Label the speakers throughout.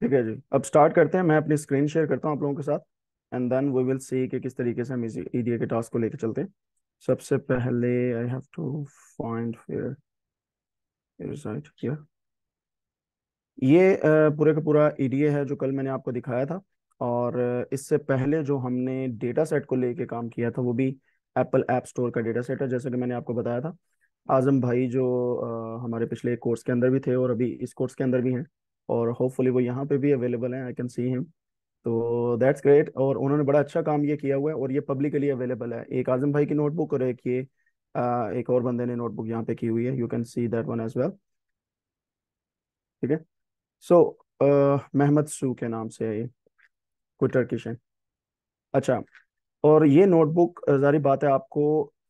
Speaker 1: ठीक है जी अब स्टार्ट करते हैं मैं अपनी स्क्रीन शेयर करता हूँ आप लोगों के साथ and then we will see कि किस तरीके से हम ईडीए के टास्क को लेकर चलते हैं सबसे पहले I have to find result ये पूरे का पूरा ईडीए है जो कल मैंने आपको दिखाया था और इससे पहले जो हमने डेटा सेट को लेके काम किया था वो भी एप्पल ऐप स्टोर का डेटा सेट है जैसे कि मैंने आपको बताया था आजम भाई जो हमारे पिछले कोर्स के अंदर भी थे और अभी इस कोर्स के अंदर भी हैं और होपफुली वो यहाँ पे भी अवेलेबल हैं आई कैन सी हिम तो दैट्स ग्रेट और उन्होंने बड़ा अच्छा काम ये किया हुआ है और ये पब्लिकली अवेलेबल है एक आजम भाई की नोटबुक और एक ये एक और बंदे ने नोटबुक यहाँ पे की हुई है you can see that one as well ठीक है सो मेहमद सू के नाम से है ये कोई टर्किश है अच्छा और ये नोटबुक जारी बात है आपको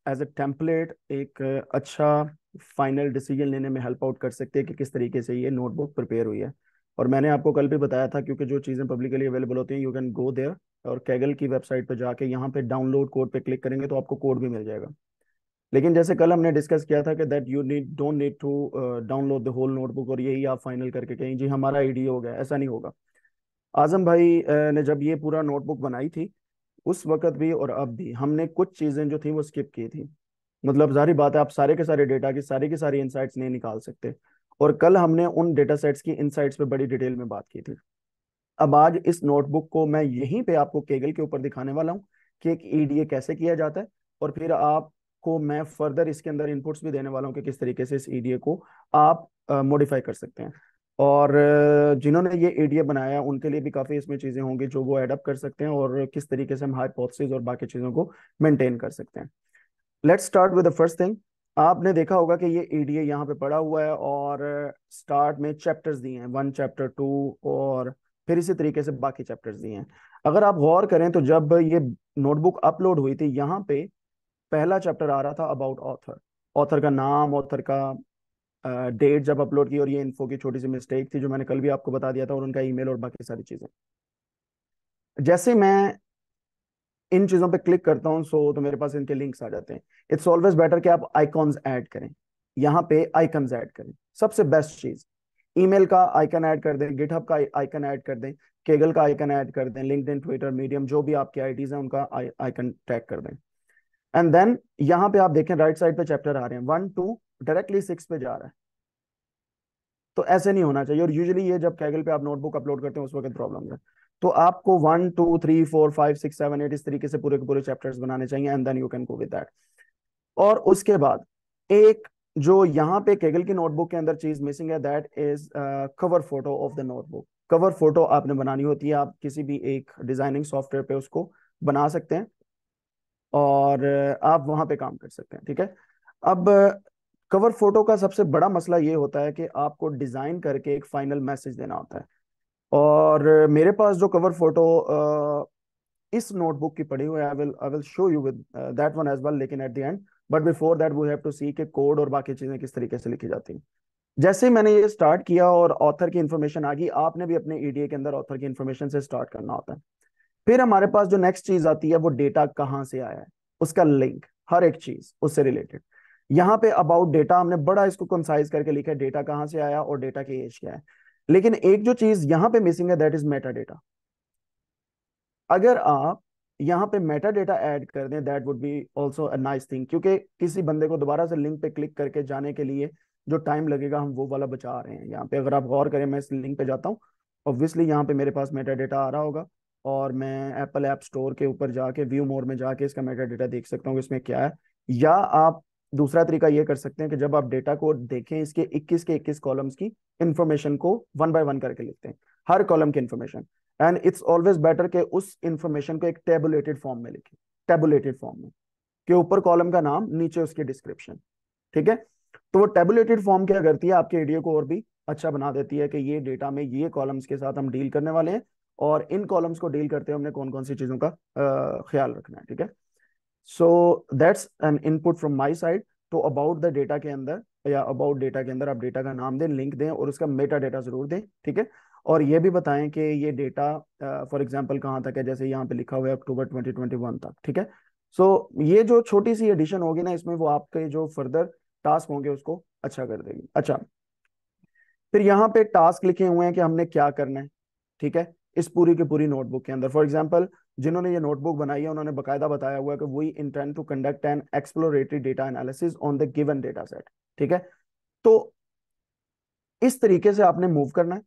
Speaker 1: एज ए टेम्पलेट एक अच्छा फाइनल डिसीजन लेने में हेल्प आउट कर सकते हैं कि किस तरीके से ये नोटबुक प्रिपेयर हुई है और मैंने आपको कल भी बताया था क्योंकि जो चीज़ें पब्लिकली अवेलेबल होती हैं यू कैन गो देयर और कैगल की वेबसाइट पर जाके यहाँ पे डाउनलोड कोड पे क्लिक करेंगे तो आपको कोड भी मिल जाएगा लेकिन जैसे कल हमने डिस्कस किया था कि that you need don't need to download the whole notebook और यही आप फाइनल करके कहें जी हमारा आईडी हो गया ऐसा नहीं होगा आजम भाई ने जब ये पूरा नोटबुक बनाई थी उस वक्त भी और अब भी हमने कुछ चीज़ें जो थी वो स्किप की थी मतलब जारी बात है आप सारे के सारे डेटा की सारी की सारी इंसाइट्स नहीं निकाल सकते और कल हमने उन डेटा सेट्स की इनसाइट्स पे बड़ी डिटेल में बात की थी अब आज इस नोटबुक को मैं यहीं पे आपको केगल के ऊपर दिखाने वाला हूँ कि एक ईडीए e कैसे किया जाता है और फिर आपको मैं फर्दर इसके अंदर इनपुट्स भी देने वाला हूँ कि किस तरीके से इस ईडीए e को आप मॉडिफाई कर सकते हैं और जिन्होंने ये ईडीए e बनाया उनके लिए भी काफ़ी इसमें चीज़ें होंगी जो वो एडअप कर सकते हैं और किस तरीके से हम हाइपोथेसिस और बाकी चीज़ों को मेंटेन कर सकते हैं let's start with the first thing आपने देखा होगा कि ये एडीए यहाँ पे पड़ा हुआ है और स्टार्ट में चैप्टर्स दिए हैं वन चैप्टर टू और फिर इसी तरीके से बाकी चैप्टर्स दिए हैं अगर आप गौर करें तो जब ये नोटबुक अपलोड हुई थी यहाँ पे पहला चैप्टर आ रहा था अबाउट ऑथर ऑथर का नाम ऑथर का डेट जब अपलोड की और ये इन्फो की छोटी सी मिस्टेक थी जो मैंने कल भी आपको बता दिया था और उनका ईमेल और बाकी सारी चीजें जैसे मैं इन चीजों पे क्लिक करता हूं सो तो मेरे पास इनके लिंक्स आ जाते हैं इट्स ऑलवेज बेटर कि आप आइकॉन्स ऐड करें यहाँ पे आइकन्स ऐड करें सबसे बेस्ट चीज ईमेल का आइकन ऐड कर दें गिटहब का आइकन ऐड कर दें केगल का आइकन ऐड कर दें लिंकड ट्विटर मीडियम जो भी आपके आईडीज हैं उनका आइकन टैग कर दें एंड देन यहाँ पे आप देखें राइट साइड पे चैप्टर आ रहे हैं वन टू डायरेक्टली सिक्स पे जा रहा है तो ऐसे नहीं होना चाहिए और यूजली ये जब कैगल पे आप नोटबुक अपलोड करते हैं उस वक्त प्रॉब्लम है तो आपको one two three four five six seven eight इस तरीके से पूरे के पूरे चैप्टर्स बनाने चाहिए and then you can go with that और उसके बाद एक जो यहाँ पे केगल की नोटबुक के अंदर चीज मिसिंग है that is cover photo of the notebook cover photo आपने बनानी होती है आप किसी भी एक डिजाइनिंग सॉफ्टवेयर पे उसको बना सकते हैं और uh, आप वहां पे काम कर सकते हैं ठीक है अब कवर uh, फोटो का सबसे बड़ा मसला ये होता है कि आपको डिजाइन करके एक फाइनल मैसेज देना होता है और मेरे पास जो कवर फोटो इस नोटबुक की पड़ी हुई I will I will show you with that one as well लेकिन at the end but before that we have to see के कोड और बाकी चीजें किस तरीके से लिखी जाती हैं जैसे मैंने ये स्टार्ट किया और ऑथर की इन्फॉर्मेशन आ गई आपने भी अपने ईडीए के अंदर ऑथर की इन्फॉर्मेशन से स्टार्ट करना होता है फिर हमारे पास जो नेक्स्ट चीज आती है वो डेटा कहाँ से आया है उसका लिंक हर एक चीज उससे रिलेटेड यहाँ पे अबाउट डेटा हमने बड़ा इसको कंसाइज करके लिखा है डेटा कहाँ से आया और डेटा की एज क्या है लेकिन एक जो चीज यहां पे मिसिंग है दैट इज मेटा डेटा अगर आप यहां पे मेटा डेटा ऐड कर दें that would be also a nice thing क्योंकि किसी बंदे को दोबारा से लिंक पे क्लिक करके जाने के लिए जो टाइम लगेगा हम वो वाला बचा रहे हैं यहाँ पे अगर आप गौर करें मैं इस लिंक पे जाता हूँ ऑब्वियसली यहाँ पे मेरे पास मेटा डेटा आ रहा होगा और मैं एप्पल ऐप स्टोर के ऊपर जाके व्यू मोड में जाके इसका मेटा डेटा देख सकता हूँ इसमें क्या है या आप दूसरा तरीका ये कर सकते हैं कि जब आप डेटा को देखें इसके 21 के 21 कॉलम्स की इन्फॉर्मेशन को वन बाय वन करके लिखते हैं हर कॉलम की information and it's always better के उस इन्फॉर्मेशन को एक टेबुलेटेड फॉर्म में लिखें टेबुलेटेड फॉर्म में के ऊपर कॉलम का नाम नीचे उसके डिस्क्रिप्शन ठीक है तो वो टेबुलेटेड फॉर्म क्या करती है आपके एडियो को और भी अच्छा बना देती है कि ये डेटा में ये कॉलम्स के साथ हम डील करने वाले हैं और इन कॉलम्स को डील करते हुए हमने कौन कौन सी चीजों का आ, ख्याल रखना है ठीक है so that's an input from my side तो अबाउट द डेटा के अंदर या अबाउट डेटा के अंदर आप डेटा का नाम दें लिंक दें और उसका मेटा डेटा जरूर दें ठीक है और ये भी बताएं कि ये डेटा फॉर एग्जांपल कहाँ तक है जैसे यहाँ पे लिखा हुआ है अक्टूबर 2021 तक ठीक है सो so, ये जो छोटी सी एडिशन होगी ना इसमें वो आपके जो फर्दर टास्क होंगे उसको अच्छा कर देगी अच्छा फिर यहाँ पे टास्क लिखे हुए हैं कि हमने क्या करना है ठीक है इस पूरी की पूरी नोटबुक के अंदर फॉर एग्जाम्पल जिन्होंने ये नोटबुक बनाई है उन्होंने बकायदा बताया हुआ है कि we intend to conduct an exploratory data analysis on the given data set ठीक है तो इस तरीके से आपने मूव करना है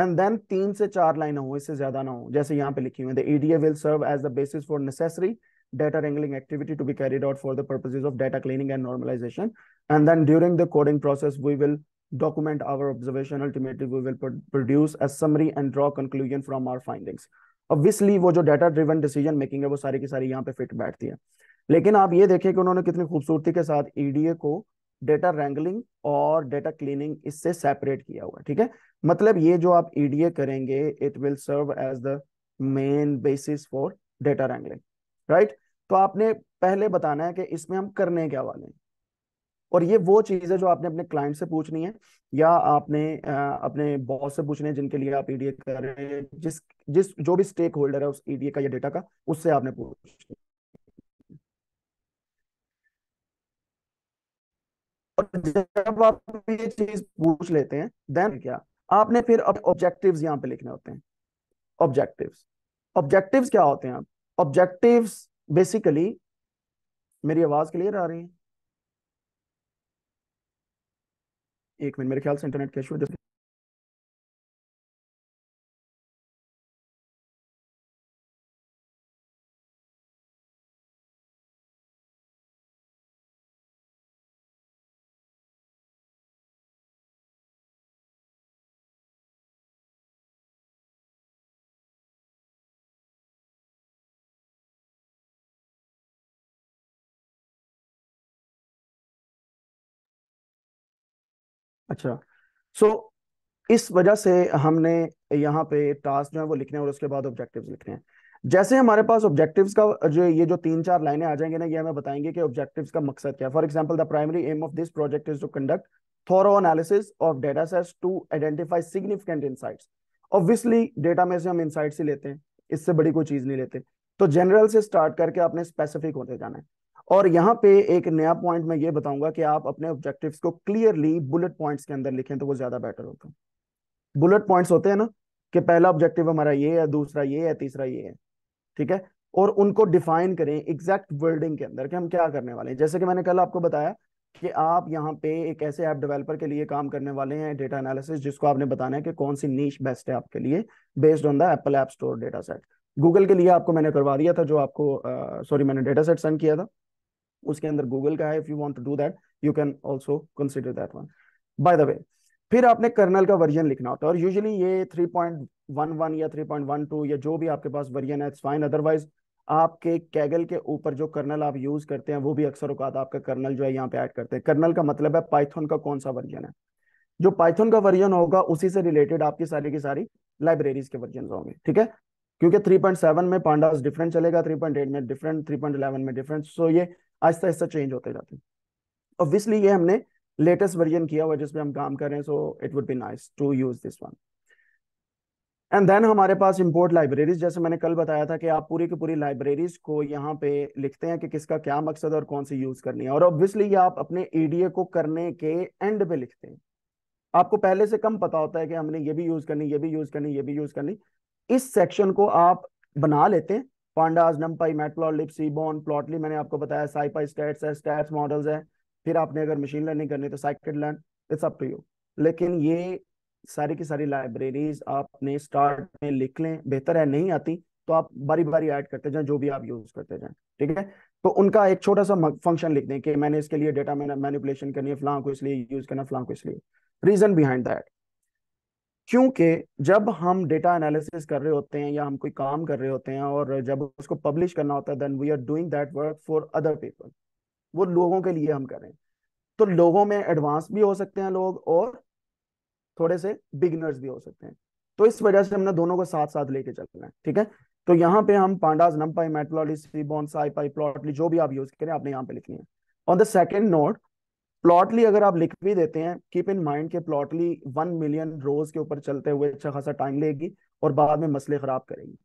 Speaker 1: एंड देन तीन से चार लाइन हो इससे ज्यादा ना हो जैसे यहाँ पे लिखी हुई है EDA will serve as the basis for necessary data wrangling activity to be carried out for the purposes of data cleaning and normalisation and then during the coding process we will document our observation ultimately we will produce a summary and draw conclusion from our findings obviously वो जो data driven decision making है वो सारी की सारी यहाँ पे fit बैठती है लेकिन आप ये देखें कि उन्होंने कितनी खूबसूरती के साथ ईडीए e को डेटा रैंगलिंग और डेटा क्लीनिंग इससे सेपरेट किया हुआ ठीक है मतलब ये जो आप ईडीए e करेंगे it will serve as the main basis for data wrangling right तो आपने पहले बताना है कि इसमें हम करने क्या वाले हैं और ये वो चीज़ है जो आपने अपने क्लाइंट से पूछनी है या आपने अपने बॉस से पूछनी है जिनके लिए आप ईडीए e कर रहे हैं जिस जिस जो भी स्टेक होल्डर है उस ईडीए e का या डेटा का उससे आपने पूछ और जब आप ये चीज पूछ लेते हैं देन क्या आपने फिर ऑब्जेक्टिव यहाँ पे लिखने होते हैं ऑब्जेक्टिव ऑब्जेक्टिव क्या होते हैं आप बेसिकली मेरी आवाज क्लियर आ रही है एक मिनट मेरे ख्याल से इंटरनेट कैश अच्छा सो so, इस वजह से हमने यहाँ पे टास्क जो है वो लिखने हैं और उसके बाद ऑब्जेक्टिव्स लिखने हैं जैसे हमारे पास ऑब्जेक्टिव्स का जो ये जो तीन चार लाइनें आ जाएंगे ना ये हमें बताएंगे कि ऑब्जेक्टिव्स का मकसद क्या है for example the primary aim of this project is to conduct thorough analysis of data sets to identify significant insights obviously data में से हम इनसाइट्स ही लेते हैं इससे बड़ी कोई चीज नहीं लेते तो जनरल से स्टार्ट करके आपने स्पेसिफिक होते जाना है और यहाँ पे एक नया पॉइंट मैं ये बताऊंगा कि आप अपने ऑब्जेक्टिव को क्लियरली बुलेट पॉइंट्स के अंदर लिखें तो वो ज्यादा बेटर होगा बुलेट पॉइंट्स होते हैं ना कि पहला ऑब्जेक्टिव हमारा ये है दूसरा ये है तीसरा ये है ठीक है और उनको डिफाइन करें एग्जैक्ट वर्डिंग के अंदर कि हम क्या करने वाले हैं जैसे कि मैंने कल आपको बताया कि आप यहाँ पे एक ऐसे ऐप डेवलपर के लिए काम करने वाले हैं डेटा एनालिसिस जिसको आपने बताना है कि कौन सी नीच बेस्ट है आपके लिए based on the Apple app store data set Google के लिए आपको मैंने करवा दिया था जो आपको सॉरी मैंने डेटा सेट सेंड किया था उसके अंदर गूगल का है if you want to do that you can also consider that one by the way फिर आपने कर्नल का वर्जन लिखना होता है और यूजुअली ये 3.11 या 3.12 या जो भी आपके पास वर्जन है इट्स फाइन अदरवाइज आपके कैगल के ऊपर जो कर्नल आप यूज करते हैं वो भी अक्सर उकात आपका कर्नल जो है यहाँ पे ऐड करते हैं कर्नल का मतलब है पाइथन का कौन सा वर्जन है जो पाइथन का वर्जन होगा उसी से रिलेटेड आपकी सारी की सारी लाइब्रेरीज के वर्जन होंगे ठीक है क्योंकि 3.7 में पांडास डिफरेंट चलेगा 3.8 में डिफरेंट 3.11 में डिफरेंट सो so ये आहिस्ता आहिस्ता चेंज होते जाते हैं ऑब्वियसली ये हमने लेटेस्ट वर्जन किया हुआ जिसमें हम काम कर रहे हैं so it would be nice to use this one and then हमारे पास इम्पोर्ट लाइब्रेरीज जैसे मैंने कल बताया था कि आप पूरी की पूरी लाइब्रेरीज को यहाँ पे लिखते हैं कि किसका क्या मकसद और कौन सी यूज करनी है और ऑब्वियसली ये आप अपने ईडीए को करने के एंड पे लिखते हैं आपको पहले से कम पता होता है कि हमने ये भी यूज करनी ये भी यूज करनी ये भी यूज करनी इस सेक्शन को आप बना लेते हैं पांडाज नमपाई मेटप्लॉट बोन प्लॉटली मैंने आपको बताया साइपाई स्टेट्स है स्टेट्स मॉडल्स है फिर आपने अगर मशीन लर्निंग करनी तो scikit learn it's up to you लेकिन ये सारी की सारी लाइब्रेरीज आपने स्टार्ट में लिख लें बेहतर है नहीं आती तो आप बारी बारी ऐड करते जाएं जो भी आप यूज करते जाएं ठीक है तो उनका एक छोटा सा फंक्शन लिख दें कि मैंने इसके लिए डेटा मैनिपुलेशन करनी है फलां को इसलिए यूज करना फलां को इसलिए रीजन बिहाइंड दैट क्योंकि जब हम डेटा एनालिसिस कर रहे होते हैं या हम कोई काम कर रहे होते हैं और जब उसको पब्लिश करना होता है then we are doing that work for other people वो लोगों के लिए हम कर रहे हैं तो लोगों में एडवांस भी हो सकते हैं लोग और थोड़े से बिगनर्स भी हो सकते हैं तो इस वजह से हमने दोनों को साथ साथ लेके चलना है ठीक है तो यहाँ पे हम पांडाज नम पाई जो भी आप यूज करें आपने यहाँ पे लिखनी है on the second note plotly अगर आप लिख भी देते हैं कीप इन माइंड के प्लॉटली वन मिलियन रोज के ऊपर चलते हुए अच्छा खासा टाइम लेगी और बाद में मसले खराब करेगी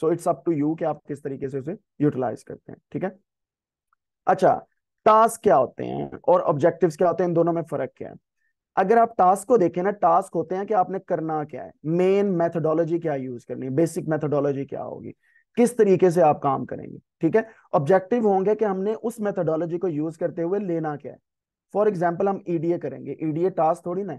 Speaker 1: so it's up to you कि आप किस तरीके से उसे यूटिलाइज करते हैं ठीक है अच्छा टास्क क्या होते हैं और ऑब्जेक्टिव्स क्या होते हैं इन दोनों में फर्क क्या है अगर आप टास्क को देखें ना टास्क होते हैं कि आपने करना क्या है मेन मैथडोलॉजी क्या यूज करनी है बेसिक मेथडोलॉजी क्या होगी किस तरीके से आप काम करेंगे ठीक है ऑब्जेक्टिव होंगे कि हमने उस मेथडोलॉजी को यूज करते हुए लेना क्या है फॉर एग्जाम्पल हम ईडीए e करेंगे ईडीए e टास्क थोड़ी ना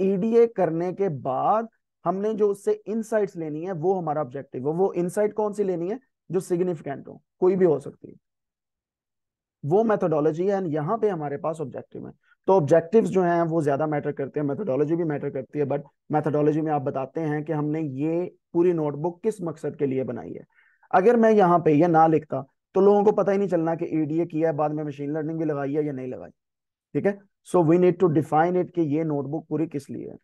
Speaker 1: ईडीए e करने के बाद हमने जो उससे इनसाइट्स लेनी है वो हमारा ऑब्जेक्टिव है वो इनसाइट कौन सी लेनी है जो सिग्निफिकेंट हो कोई भी हो सकती है वो मेथोडोलॉजी है एंड यहाँ पे हमारे पास ऑब्जेक्टिव है तो ऑब्जेक्टिव्स जो हैं वो ज्यादा मैटर करते हैं मेथोडोलॉजी भी मैटर करती है बट मेथोडोलॉजी में आप बताते हैं कि हमने ये पूरी नोटबुक किस मकसद के लिए बनाई है अगर मैं यहाँ पे ये ना लिखता तो लोगों को पता ही नहीं चलना कि एडीए किया है बाद में मशीन लर्निंग भी लगाई है या नहीं लगाई ठीक है so we need to define it कि ये नोटबुक पूरी किस लिए है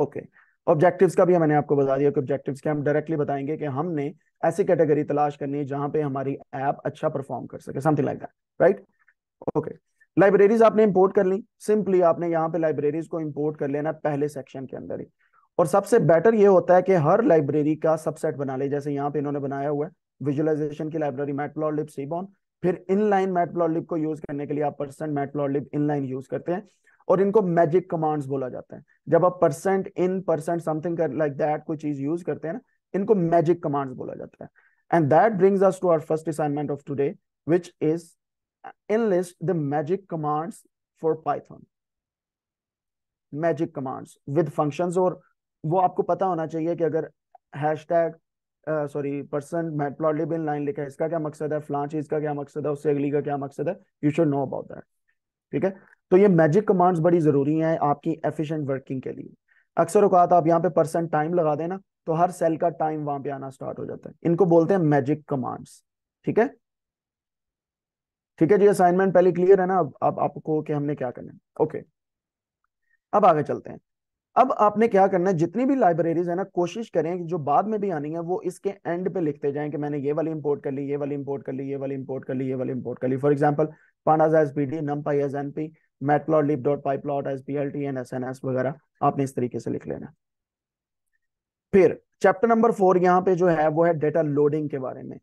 Speaker 1: ओके okay. ऑब्जेक्टिव्स का भी मैंने आपको बता दिया कि ऑब्जेक्टिव्स के हम डायरेक्टली बताएंगे कि हमने ऐसी कैटेगरी तलाश करनी है जहां पे हमारी ऐप अच्छा परफॉर्म कर सके something like that right okay libraries आपने इंपोर्ट कर ली सिंपली आपने यहाँ पे लाइब्रेरीज को इंपोर्ट कर लेना पहले सेक्शन के अंदर ही और सबसे बेटर ये होता है कि हर लाइब्रेरी का सबसेट बना ले जैसे यहाँ पे इन्होंने बनाया हुआ है विजुअलाइजेशन की लाइब्रेरी मैटप्लॉटलिब सीबॉन फिर इनलाइन मैटप्लॉटलिब को यूज करने के लिए आप परसेंट मैटप्लॉटलिब इनलाइन यूज करते हैं और इनको मैजिक कमांड्स बोला जाता है जब आप percent in percent something like that कोई चीज यूज करते हैं ना इनको मैजिक कमांड्स बोला जाता है and that brings us to our first assignment of today which is in list the magic commands for Python magic commands with functions और वो आपको पता होना चाहिए कि अगर hashtag sorry percent matplotlib inline लिखा है इसका क्या मकसद है फ्लां चीज का क्या मकसद है उससे अगली का क्या मकसद है you should know about that ठीक है तो ये मैजिक कमांड्स बड़ी जरूरी हैं आपकी एफिशिएंट वर्किंग के लिए अक्सर अवकात आप यहाँ पे पर्सन टाइम लगा देना तो हर सेल का टाइम वहां पे आना स्टार्ट हो जाता है इनको बोलते हैं मैजिक कमांड्स ठीक है ठीक है जी असाइनमेंट पहले क्लियर है ना अब आप, आपको कि हमने क्या करना है ओके अब आगे चलते हैं अब आपने क्या करना है जितनी भी लाइब्रेरीज है ना कोशिश करें कि जो बाद में भी आनी है वो इसके एंड पे लिखते जाएं कि मैंने ये वाली इंपोर्ट कर ली ये वाली इंपोर्ट कर ली ये वाली इंपोर्ट कर ली ये वाली इंपोर्ट कर ली for example pandas as P D NumPy as N P matplotlib dot pyplot P L T N S N S वगैरह आपने इस तरीके से लिख लेना फिर चैप्टर नंबर फोर यहाँ पे जो है वो है डेटा लोडिंग के बारे में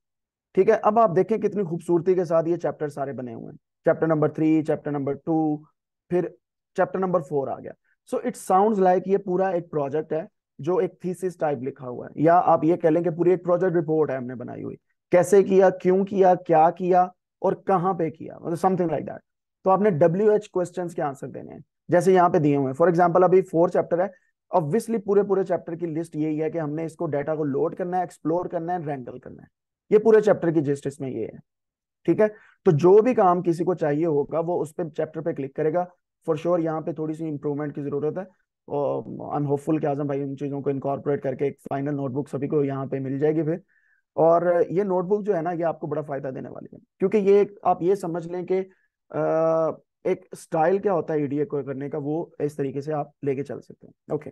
Speaker 1: ठीक है अब आप देखें कितनी खूबसूरती के साथ ये चैप्टर सारे बने हुए हैं chapter number three chapter number two फिर चैप्टर नंबर फोर आ गया सो इट साउंड लाइक ये पूरा एक प्रोजेक्ट है जो एक थीसिस टाइप लिखा हुआ है या आप ये कह लेंगे पूरी एक प्रोजेक्ट रिपोर्ट है हमने बनाई हुई कैसे किया क्यों किया क्या किया और कहाँ पे किया मतलब समथिंग लाइक दैट तो आपने डब्ल्यू एच क्वेश्चन के आंसर देने हैं जैसे यहाँ पे दिए हुए फॉर एग्जाम्पल अभी फोर चैप्टर है ऑब्वियसली पूरे पूरे चैप्टर की लिस्ट यही है कि हमने इसको डाटा को लोड करना है एक्सप्लोर करना है रेंडल करना है ये पूरे चैप्टर की जिस्ट इसमें ये है ठीक है तो जो भी काम किसी को चाहिए होगा वो उस पर चैप्टर पे क्लिक करेगा फॉर श्योर यहाँ पे थोड़ी सी इम्प्रूवमेंट की जरूरत है और आई एम होपफुल कि आजम भाई इन चीज़ों को इनकॉर्पोरेट करके एक फाइनल नोटबुक सभी को यहाँ पे मिल जाएगी फिर और ये नोटबुक जो है ना ये आपको बड़ा फायदा देने वाली है क्योंकि ये आप ये समझ लें कि एक स्टाइल क्या होता है ईडीए को करने का वो इस तरीके से आप लेके चल सकते हैं ओके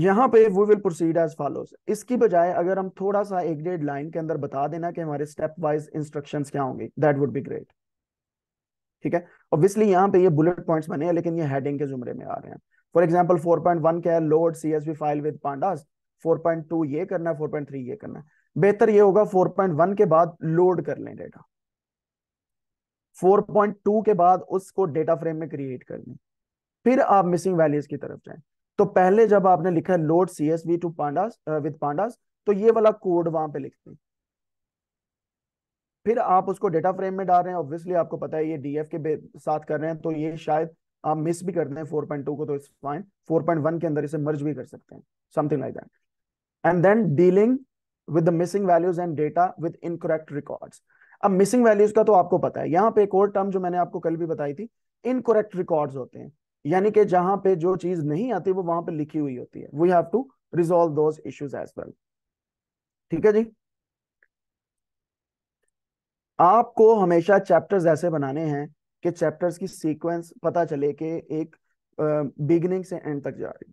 Speaker 1: यहाँ पे we will proceed as follows इसकी बजाय अगर हम थोड़ा सा एक डेढ़ लाइन के अंदर बता देना कि हमारे स्टेप वाइज इंस्ट्रक्शन क्या होंगे दैट वुड बी ग्रेट ठीक है ऑब्वियसली यहाँ पे ये बुलेट पॉइंट्स बने हैं लेकिन ये हेडिंग के जुमरे में आ रहे हैं for example four point one क्या है load C S V file with pandas four point two ये करना है फोर पॉइंट थ्री ये करना है बेहतर ये होगा फोर पॉइंट वन के बाद लोड कर लें डेटा फोर पॉइंट टू के बाद उसको डेटा फ्रेम में क्रिएट कर लें फिर आप मिसिंग वैल्यूज की तरफ जाए तो पहले जब आपने लिखा है load C S V to pandas with pandas तो ये वाला कोड वहां पे लिखते हैं फिर आप उसको डेटा फ्रेम में डाल रहे हैं ऑब्वियसली आपको पता है ये डीएफ के साथ कर रहे हैं तो ये शायद आप मिस भी कर पॉइंट टू को तो इस फाइन फोर पॉइंट वन के अंदर इसे मर्ज भी कर सकते हैं something like that and then dealing with the missing values and data with incorrect record अब मिसिंग वैल्यूज का तो आपको पता है यहाँ पे एक और टर्म जो मैंने आपको कल भी बताई थी इनकोरेक्ट रिकॉर्ड होते हैं यानी कि जहां पे जो चीज नहीं आती वो वहां पे लिखी हुई होती है we have to resolve those issues as well ठीक है जी आपको हमेशा चैप्टर्स ऐसे बनाने हैं कि चैप्टर्स की सीक्वेंस पता चले कि एक बिगिनिंग से एंड तक जा रही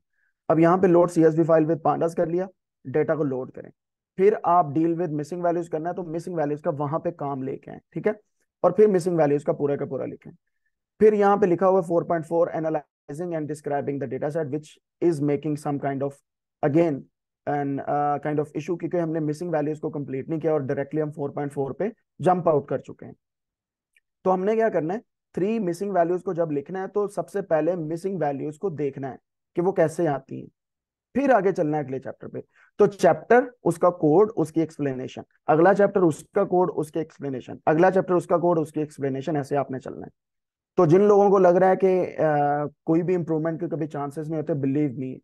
Speaker 1: अब यहाँ पे load B file with pandas कर लिया डेटा को लोड करें फिर आप डील विद मिसिंग वैल्यूज करना है तो मिसिंग वैल्यूज का वहां पे काम लेके आए ठीक है और फिर मिसिंग वैल्यूज का पूरा का पूरा लिखें फिर यहाँ पे लिखा हुआ four point four analysing and describing the data set which is making some kind of again and kind of issue क्योंकि हमने मिसिंग वैल्यूज को कंप्लीट नहीं किया और डायरेक्टली हम 4.4 पे जंप आउट कर चुके हैं तो हमने क्या करना है थ्री मिसिंग वैल्यूज को जब लिखना है तो सबसे पहले मिसिंग वैल्यूज को देखना है कि वो कैसे आती हैं फिर आगे चलना है अगले चैप्टर पे तो चैप्टर उसका कोड उसकी एक्सप्लेनेशन अगला चैप्टर उसका कोड उसकी एक्सप्लेनेशन अगला चैप्टर उसका कोड उसकी एक्सप्लेनेशन ऐसे आपने चलना है तो जिन लोगों को लग रहा है कि आ, uh, कोई भी इंप्रूवमेंट के कभी चांसेस नहीं होते बिलीव मी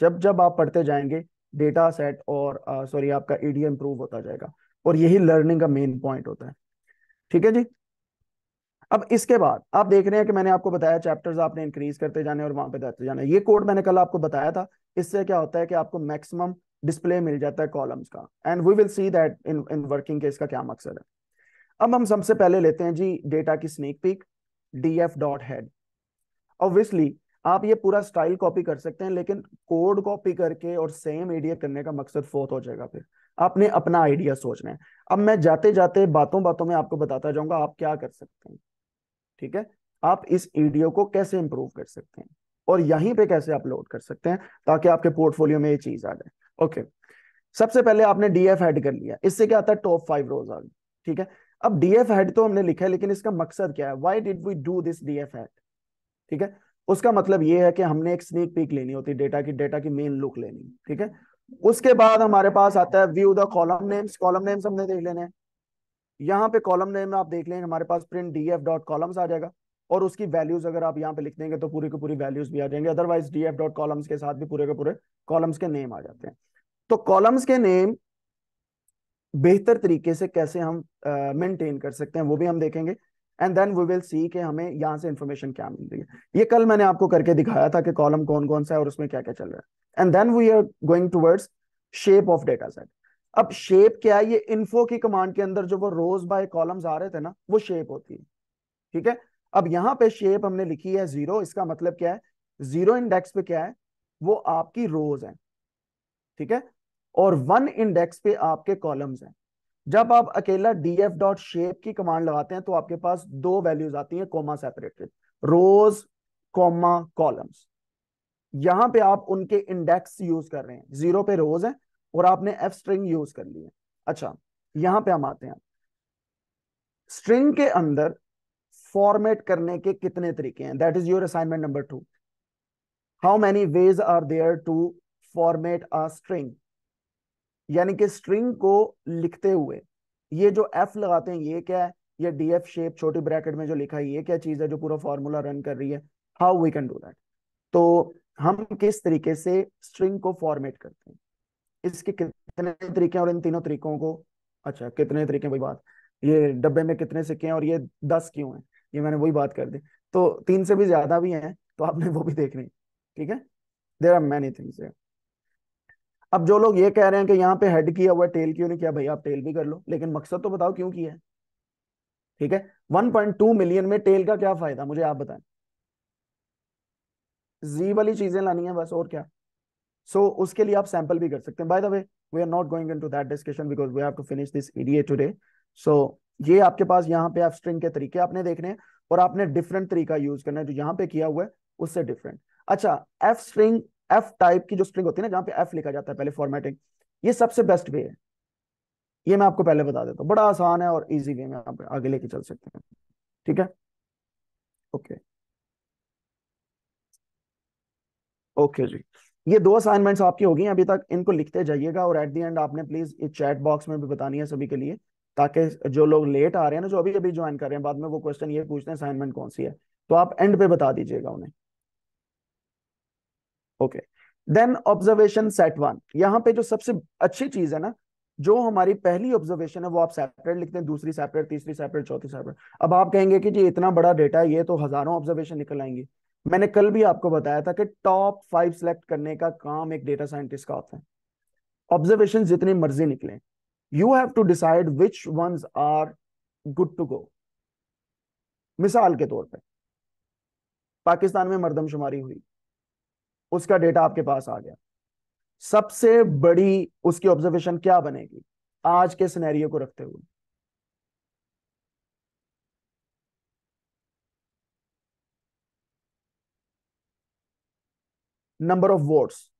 Speaker 1: जब जब आप पढ़ते जाएंगे डेटा सेट और सॉरी आपका ईडी इंप्रूव होता जाएगा और यही लर्निंग का मेन पॉइंट होता है ठीक है जी अब इसके बाद आप देख रहे हैं कि मैंने आपको बताया चैप्टर्स आपने इंक्रीज करते जाने और वहां पे जाते जाने ये कोड मैंने कल आपको बताया था इससे क्या होता है कि आपको मैक्सिमम डिस्प्ले मिल जाता है कॉलम्स का and we will see that in in working के इसका क्या मकसद है अब हम सबसे पहले लेते हैं जी डेटा की sneak peek D F dot head obviously आप ये पूरा स्टाइल कॉपी कर सकते हैं लेकिन कोड कॉपी करके और सेम आइडिया करने का मकसद फोर्थ हो जाएगा फिर आपने अपना आइडिया सोचना है अब मैं जाते जाते बातों बातों में आपको बताता जाऊंगा आप क्या कर सकते हैं ठीक है आप इस ईडियो को कैसे इंप्रूव कर सकते हैं और यहीं पे कैसे अपलोड कर सकते हैं ताकि आपके पोर्टफोलियो में ये चीज आ जाए ओके सबसे पहले आपने डीएफ हेड कर लिया इससे क्या आता है टॉप फाइव रोज आ गई ठीक है अब डीएफ हेड तो हमने लिखा है लेकिन इसका मकसद क्या है why did we do this DF head ठीक है उसका मतलब ये है कि हमने एक स्नेक पीक लेनी होती है डेटा की डेटा की मेन लुक लेनी ठीक है उसके बाद हमारे पास आता है view the column names column names हमने देख लेने यहाँ पे कॉलम नेम आप देख लेंगे हमारे पास print D F dot columns आ जाएगा और उसकी वैल्यूज अगर आप यहाँ पे लिख देंगे तो पूरी की पूरी वैल्यूज भी आ जाएंगे otherwise D F dot columns के साथ भी पूरे के पूरे कॉलम्स के नेम आ जाते हैं तो कॉलम्स के नेम बेहतर तरीके से कैसे हम मेंटेन uh, कर सकते हैं वो भी हम देखेंगे and then we will see कि हमें यहाँ से इन्फॉर्मेशन क्या मिल रही है ये कल मैंने आपको करके दिखाया था कि कॉलम कौन कौन सा है और उसमें क्या क्या चल रहा है and then we are going towards shape of data set अब शेप क्या है ये इन्फो की कमांड के अंदर जो वो रोज बाय कॉलम्स आ रहे थे ना वो शेप होती है ठीक है अब यहाँ पे शेप हमने लिखी है जीरो इसका मतलब क्या है जीरो इंडेक्स पे क्या है वो आपकी रोज है ठीक है और वन इंडेक्स पे आपके कॉलम्स हैं जब आप अकेला डी एफ डॉट शेप की कमांड लगाते हैं तो आपके पास दो वैल्यूज आती हैं comma separated rows comma columns यहां पे आप उनके इंडेक्स यूज कर रहे हैं जीरो पे रोज है और आपने एफ स्ट्रिंग यूज कर ली है अच्छा यहां पे हम आते हैं स्ट्रिंग के अंदर फॉर्मेट करने के कितने तरीके हैं that is your assignment number two how many ways are there to format a string यानी कि स्ट्रिंग को लिखते हुए ये जो एफ लगाते हैं ये क्या है ये डी एफ शेप छोटी ब्रैकेट में जो लिखा है ये क्या चीज है जो पूरा फॉर्मूला रन कर रही है how we can do that तो हम किस तरीके से स्ट्रिंग को फॉर्मेट करते हैं इसके कितने तरीके और इन तीनों तरीकों को अच्छा कितने तरीके वही बात ये डब्बे में कितने सिक्के हैं और ये दस क्यों हैं ये मैंने वही बात कर दी तो तीन से भी ज्यादा भी हैं तो आपने वो भी देख देखनी ठीक है देर आर मैनी थिंग्स अब जो लोग ये कह रहे हैं कि यहाँ पे हेड किया हुआ टेल क्यों नहीं किया भाई आप टेल भी कर लो लेकिन मकसद तो बताओ क्यों किया है ठीक है 1.2 मिलियन में टेल का क्या फायदा मुझे आप बताएं जी वाली चीजें लानी है बस और क्या सो so, उसके लिए आप सैंपल भी कर सकते हैं by the way we are not going that discussion because we have to finish this EDA today so ये आपके पास यहाँ पे आप स्ट्रिंग के तरीके आपने देखने और आपने डिफरेंट तरीका यूज करना है जो यहाँ पे किया हुआ है उससे डिफरेंट अच्छा एफ स्ट्रिंग एफ टाइप की जो स्ट्रिंग होती है ना जहां पे एफ लिखा जाता है पहले फॉर्मेटिंग ये सबसे बेस्ट वे है ये मैं आपको पहले बता देता हूँ बड़ा आसान है और इजी वे में आप आगे लेके चल सकते हैं ठीक है ओके ओके जी ये दो असाइनमेंट्स आपकी होगी अभी तक इनको लिखते जाइएगा और एट दी एंड आपने प्लीज इस चैट बॉक्स में भी बतानी है सभी के लिए ताकि जो लोग लेट आ रहे हैं ना जो अभी अभी ज्वाइन कर रहे हैं बाद में वो क्वेश्चन ये पूछते हैं असाइनमेंट कौन सी है तो आप एंड पे बता दीजिएगा उन्हें okay then observation set one यहाँ पे जो सबसे अच्छी चीज है ना जो हमारी पहली ऑब्जर्वेशन है वो आप सेपरेट लिखते हैं दूसरी सेपरेट तीसरी सेपरेट चौथी सेपरेट अब आप कहेंगे कि जी इतना बड़ा डेटा है ये तो हजारों ऑब्जर्वेशन निकल आएंगी मैंने कल भी आपको बताया था कि टॉप फाइव सेलेक्ट करने का काम एक डेटा साइंटिस्ट का होता है ऑब्जर्वेशन जितनी मर्जी निकले you have to decide which one are good to go मिसाल के तौर पर पाकिस्तान में मरदमशुमारी हुई उसका डेटा आपके पास आ गया सबसे बड़ी उसकी ऑब्जर्वेशन क्या बनेगी आज के सिनेरियो को रखते हुए नंबर ऑफ वोट्स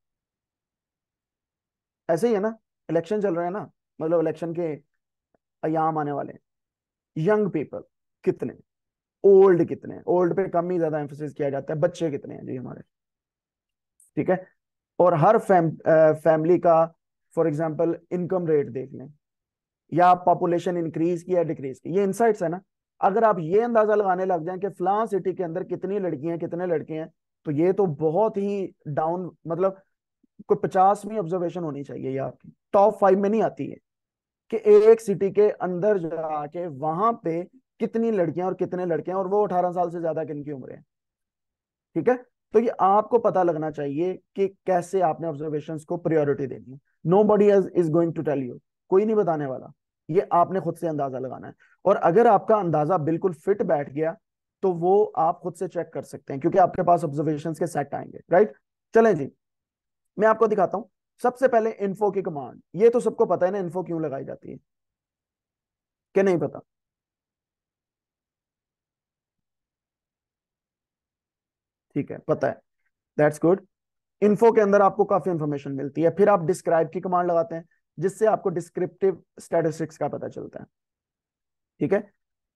Speaker 1: ऐसे ही है ना इलेक्शन चल रहे हैं ना मतलब इलेक्शन के अयाम आने वाले यंग पीपल कितने ओल्ड कितने ओल्ड पे कम ही ज्यादा एम्फोसिस किया जाता है बच्चे कितने हैं जी हमारे ठीक है और हर फैम फैमिली का फॉर एग्जाम्पल इनकम रेट देख लें या पॉपुलेशन इंक्रीज की या डिक्रीज की ये इंसाइट्स है ना अगर आप ये अंदाजा लगाने लग जाएं कि फ्लां सिटी के अंदर कितनी लड़कियां कितने लड़के हैं तो ये तो बहुत ही डाउन मतलब कोई पचासवीं ऑब्जर्वेशन होनी चाहिए ये आपकी टॉप फाइव में नहीं आती है कि एक सिटी के अंदर जाके वहां पे कितनी लड़कियां और कितने लड़के हैं और वो अठारह साल से ज्यादा किन की उम्र है ठीक है तो ये आपको पता लगना चाहिए कि कैसे आपने ऑब्जर्वेशन को प्रियोरिटी देनी है nobody is going to tell you कोई नहीं बताने वाला ये आपने खुद से अंदाजा लगाना है और अगर आपका अंदाजा बिल्कुल फिट बैठ गया तो वो आप खुद से चेक कर सकते हैं क्योंकि आपके पास ऑब्जर्वेशन के सेट आएंगे राइट चलें जी मैं आपको दिखाता हूं सबसे पहले इन्फो की कमांड ये तो सबको पता है ना इन्फो क्यों लगाई जाती है क्या नहीं पता ठीक है पता है दैट्स गुड इन्फो के अंदर आपको काफी इन्फॉर्मेशन मिलती है फिर आप डिस्क्राइब की कमांड लगाते हैं जिससे आपको डिस्क्रिप्टिव स्टेटिस्टिक्स का पता चलता है ठीक है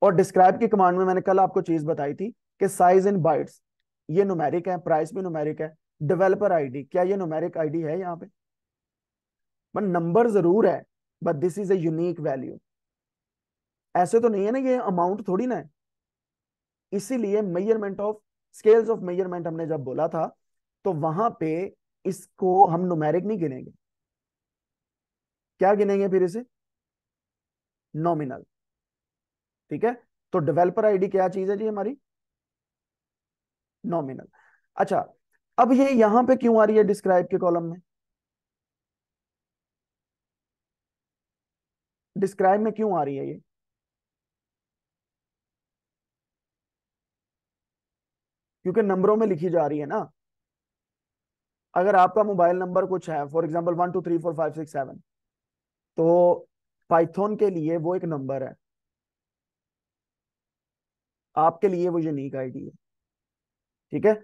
Speaker 1: और डिस्क्राइब की कमांड में मैंने कल आपको चीज बताई थी कि साइज इन बाइट्स ये नुमेरिक है प्राइस भी नुमेरिक है डेवलपर आईडी क्या ये नुमेरिक आईडी है यहाँ पे बट नंबर जरूर है but this is a value ऐसे तो नहीं है ना ये अमाउंट थोड़ी ना है इसीलिए measurement of scales of measurement हमने जब बोला था तो वहां पे इसको हम नोमेरिक नहीं गिनेंगे क्या गिनेंगे फिर इसे नॉमिनल ठीक है तो डेवलपर आईडी क्या चीज है जी हमारी नॉमिनल अच्छा अब ये यहां पे क्यों आ रही है डिस्क्राइब के कॉलम में डिस्क्राइब में क्यों आ रही है ये क्योंकि नंबरों में लिखी जा रही है ना अगर आपका मोबाइल नंबर कुछ है for example one two three four five six seven तो पाइथन के लिए वो एक नंबर है आपके लिए वो यूनिक आईडी है ठीक है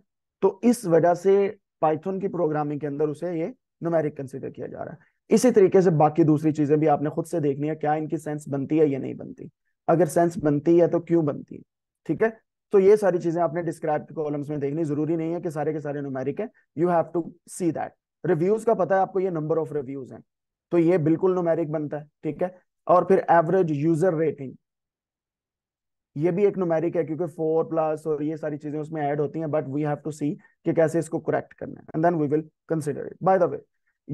Speaker 1: तो इस वजह से पाइथन की प्रोग्रामिंग के अंदर उसे ये नोमेरिक कंसिडर किया जा रहा है इसी तरीके से बाकी दूसरी चीजें भी आपने खुद से देखनी है क्या इनकी सेंस बनती है या नहीं बनती अगर सेंस बनती है तो क्यों बनती है ठीक है तो ये सारी चीजें आपने डिस्क्राइब कॉलम्स में देखनी जरूरी नहीं है कि सारे के सारे नुमेरिक है you have to see that reviews का पता है आपको ये नंबर ऑफ रिव्यूज है तो ये बिल्कुल नुमेरिक बनता है ठीक है और फिर एवरेज यूजर रेटिंग ये भी एक नुमेरिक है क्योंकि फोर प्लस और ये सारी चीजें उसमें ऐड होती हैं but we have to see कि कैसे इसको करेक्ट करना है and then we will consider it by the way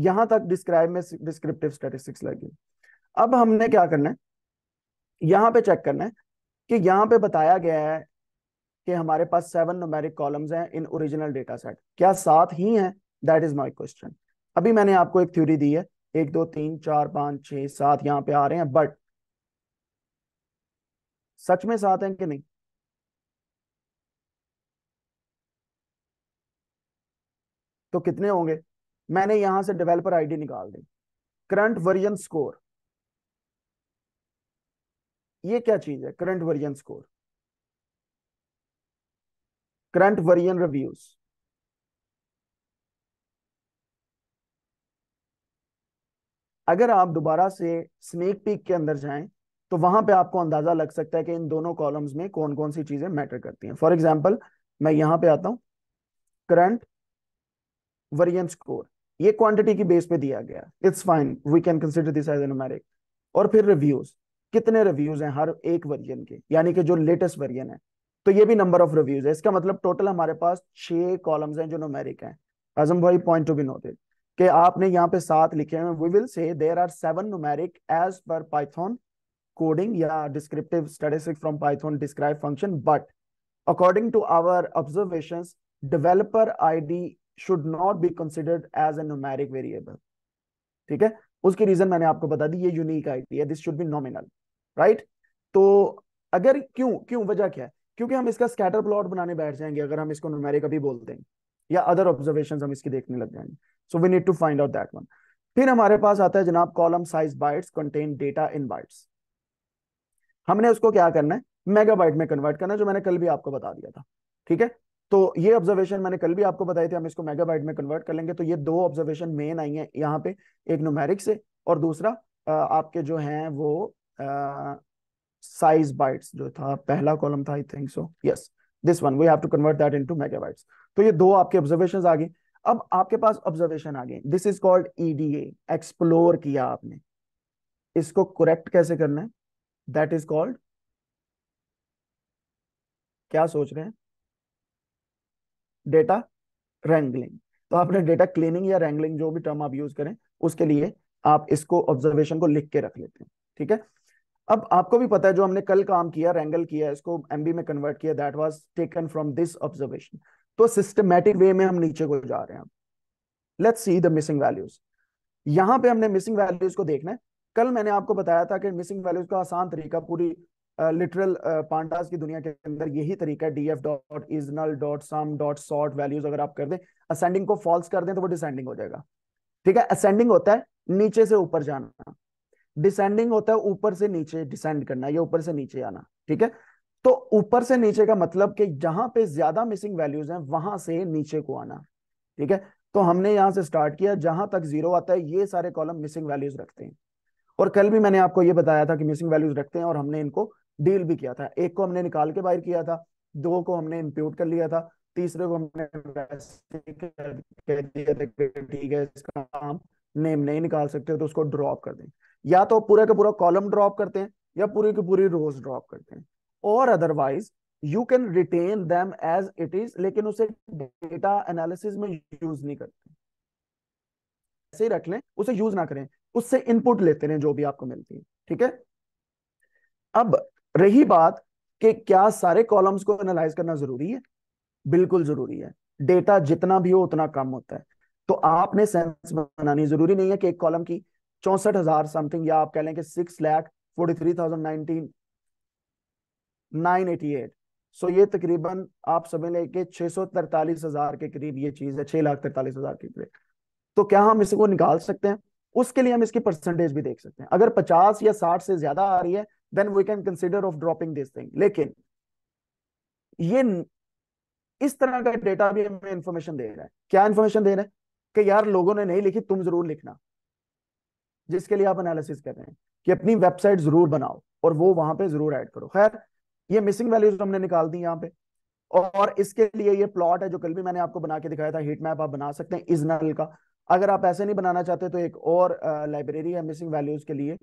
Speaker 1: यहां तक डिस्क्राइब में डिस्क्रिप्टिव स्टैटिस्टिक्स लगी अब हमने क्या करना है यहां पे चेक करना है कि यहां पे बताया गया है कि हमारे पास सेवन नोमेरिक कॉलम्स हैं इन ओरिजिनल डेटा सेट क्या सात ही हैं दैट इज माय क्वेश्चन अभी मैंने आपको एक थ्योरी दी है एक दो तीन चार पांच छह सात यहां पे आ रहे हैं बट सच में सात हैं कि नहीं तो कितने होंगे मैंने यहां से डेवलपर आईडी निकाल दी करंट वर्जन स्कोर ये क्या चीज है current version score current version reviews. अगर आप दोबारा से स्नेक पीक के अंदर जाएं तो वहां पे आपको अंदाजा लग सकता है कि इन दोनों कॉलम्स में कौन कौन सी चीजें मैटर करती हैं फॉर एग्जाम्पल मैं यहां पे आता हूं करंट वरियन स्कोर ये क्वांटिटी की बेस पे दिया गया it's fine we can consider this as an और फिर रिव्यूज कितने रिव्यूज हैं हर एक वर्जन के यानी कि जो लेटेस्ट वर्जन है तो ये भी नंबर ऑफ रिव्यूज है इसका मतलब टोटल हमारे पास छह कॉलम्स हैं जो नोमेरिक हैं आजम भाई पॉइंट टू बी नोटेड कि आपने यहाँ पे सात लिखे हैं we will say there are seven numeric as पर पाइथन कोडिंग या descriptive statistic from Python describe function but according to our observation developer ID should not be considered as a numeric variable ठीक है उसकी reason मैंने आपको बता दी ये यूनिक आईडी है this should be nominal right तो अगर क्यों क्यों वजह क्या है क्योंकि हम इसका स्कैटर प्लॉट बनाने बैठ जाएंगे अगर हम इसको नुमेरिक अभी बोल देंगे या अदर ऑब्जर्वेशन हम इसकी देखने लग जाएंगे so we need to find out that one फिर हमारे पास आता है जनाब column size bytes contain data in bytes हमने उसको क्या करना है मेगाबाइट में कन्वर्ट करना है जो मैंने कल भी आपको बता दिया था ठीक है तो ये ऑब्जर्वेशन मैंने कल भी आपको बताई थी हम इसको मेगाबाइट में कन्वर्ट कर लेंगे तो ये दो ऑब्जर्वेशन मेन आई है यहाँ पे एक नुमेरिक से और दूसरा आपके जो हैं वो साइज बाइट्स जो था पहला कॉलम था I think so yes this one we have to convert that into megabytes तो ये दो आपके ऑब्जर्वेशंस आ गए अब आपके पास ऑब्जर्वेशन आ गए this is called EDA explore किया आपने इसको करेक्ट कैसे करना है दैट इज कॉल्ड क्या सोच रहे हैं डेटा रैंगलिंग तो आपने डेटा क्लीनिंग या रैंगलिंग जो भी टर्म आप यूज करें उसके लिए आप इसको ऑब्जर्वेशन को लिख के रख लेते हैं ठीक है अब आपको भी पता है जो हमने कल काम किया रेंगल किया इसको एमबी में कन्वर्ट किया that was taken from this observation तो सिस्टमैटिक वे में हम नीचे को जा रहे हैं let's see the missing values यहां पे हमने मिसिंग वैल्यूज को देखना है कल मैंने आपको बताया था कि मिसिंग वैल्यूज का आसान तरीका पूरी लिटरल uh, पांडास uh, की दुनिया के अंदर यही तरीका है DF dot is null dot sum dot sort values अगर आप कर दें असेंडिंग को फॉल्स कर दें तो वो डिसेंडिंग हो जाएगा ठीक है असेंडिंग होता है नीचे से ऊपर जाना डिसेंडिंग होता है ऊपर से नीचे डिसेंड करना या ऊपर से नीचे आना ठीक है तो ऊपर से नीचे का मतलब कि जहां पे ज्यादा मिसिंग वैल्यूज हैं वहां से नीचे को आना ठीक है तो हमने यहां से स्टार्ट किया जहां तक जीरो आता है ये सारे कॉलम मिसिंग वैल्यूज रखते हैं और कल भी मैंने आपको ये बताया था कि मिसिंग वैल्यूज रखते हैं और हमने इनको डील भी किया था एक को हमने निकाल के बाहर किया था दो को हमने इम्प्यूट कर लिया था तीसरे को हमने ठीक है इसका नाम नेम नहीं निकाल सकते तो उसको ड्रॉप कर दें या तो पूरे का पूरा कॉलम ड्रॉप करते हैं या पूरी की पूरी रोज ड्रॉप करते हैं और otherwise you can retain them as it is लेकिन उसे डेटा एनालिसिस में यूज नहीं करते ऐसे ही रख लें उसे यूज ना करें उससे इनपुट लेते रहे जो भी आपको मिलती है ठीक है अब रही बात कि क्या सारे कॉलम्स को एनालाइज करना जरूरी है बिल्कुल जरूरी है डेटा जितना भी हो उतना कम होता है तो आपने सेंस बनानी जरूरी नहीं है कि एक कॉलम की चौसठ हजार समथिंग या आप कह लें कि six lakh forty three thousand nineteen nine eighty eight so ये तकरीबन आप समझ लें कि छह सौ तैतालीस हजार के करीब ये चीज है छह लाख तैतालीस हजार के करीब तो क्या हम इसको निकाल सकते हैं उसके लिए हम इसकी परसेंटेज भी देख सकते हैं अगर पचास या साठ से ज्यादा आ रही है then we can consider of dropping this thing लेकिन ये इस तरह का डेटा भी हमें इंफॉर्मेशन दे रहा है क्या इंफॉर्मेशन दे रहा है कि यार लोगों ने नहीं लिखी तुम जरूर लिखना जिसके लिए आप एनालिसिस कर रहे हैं कि अपनी वेबसाइट जरूर बनाओ और वो वहां पे जरूर ऐड करो खैर ये मिसिंग वैल्यूज हमने निकाल दी यहाँ पे और इसके लिए ये प्लॉट है जो कल भी मैंने आपको बना के दिखाया था हीट मैप आप बना सकते हैं इजनल का अगर आप ऐसे नहीं बनाना चाहते तो एक और लाइब्रेरी है मिसिंग वैल्यूज के लिए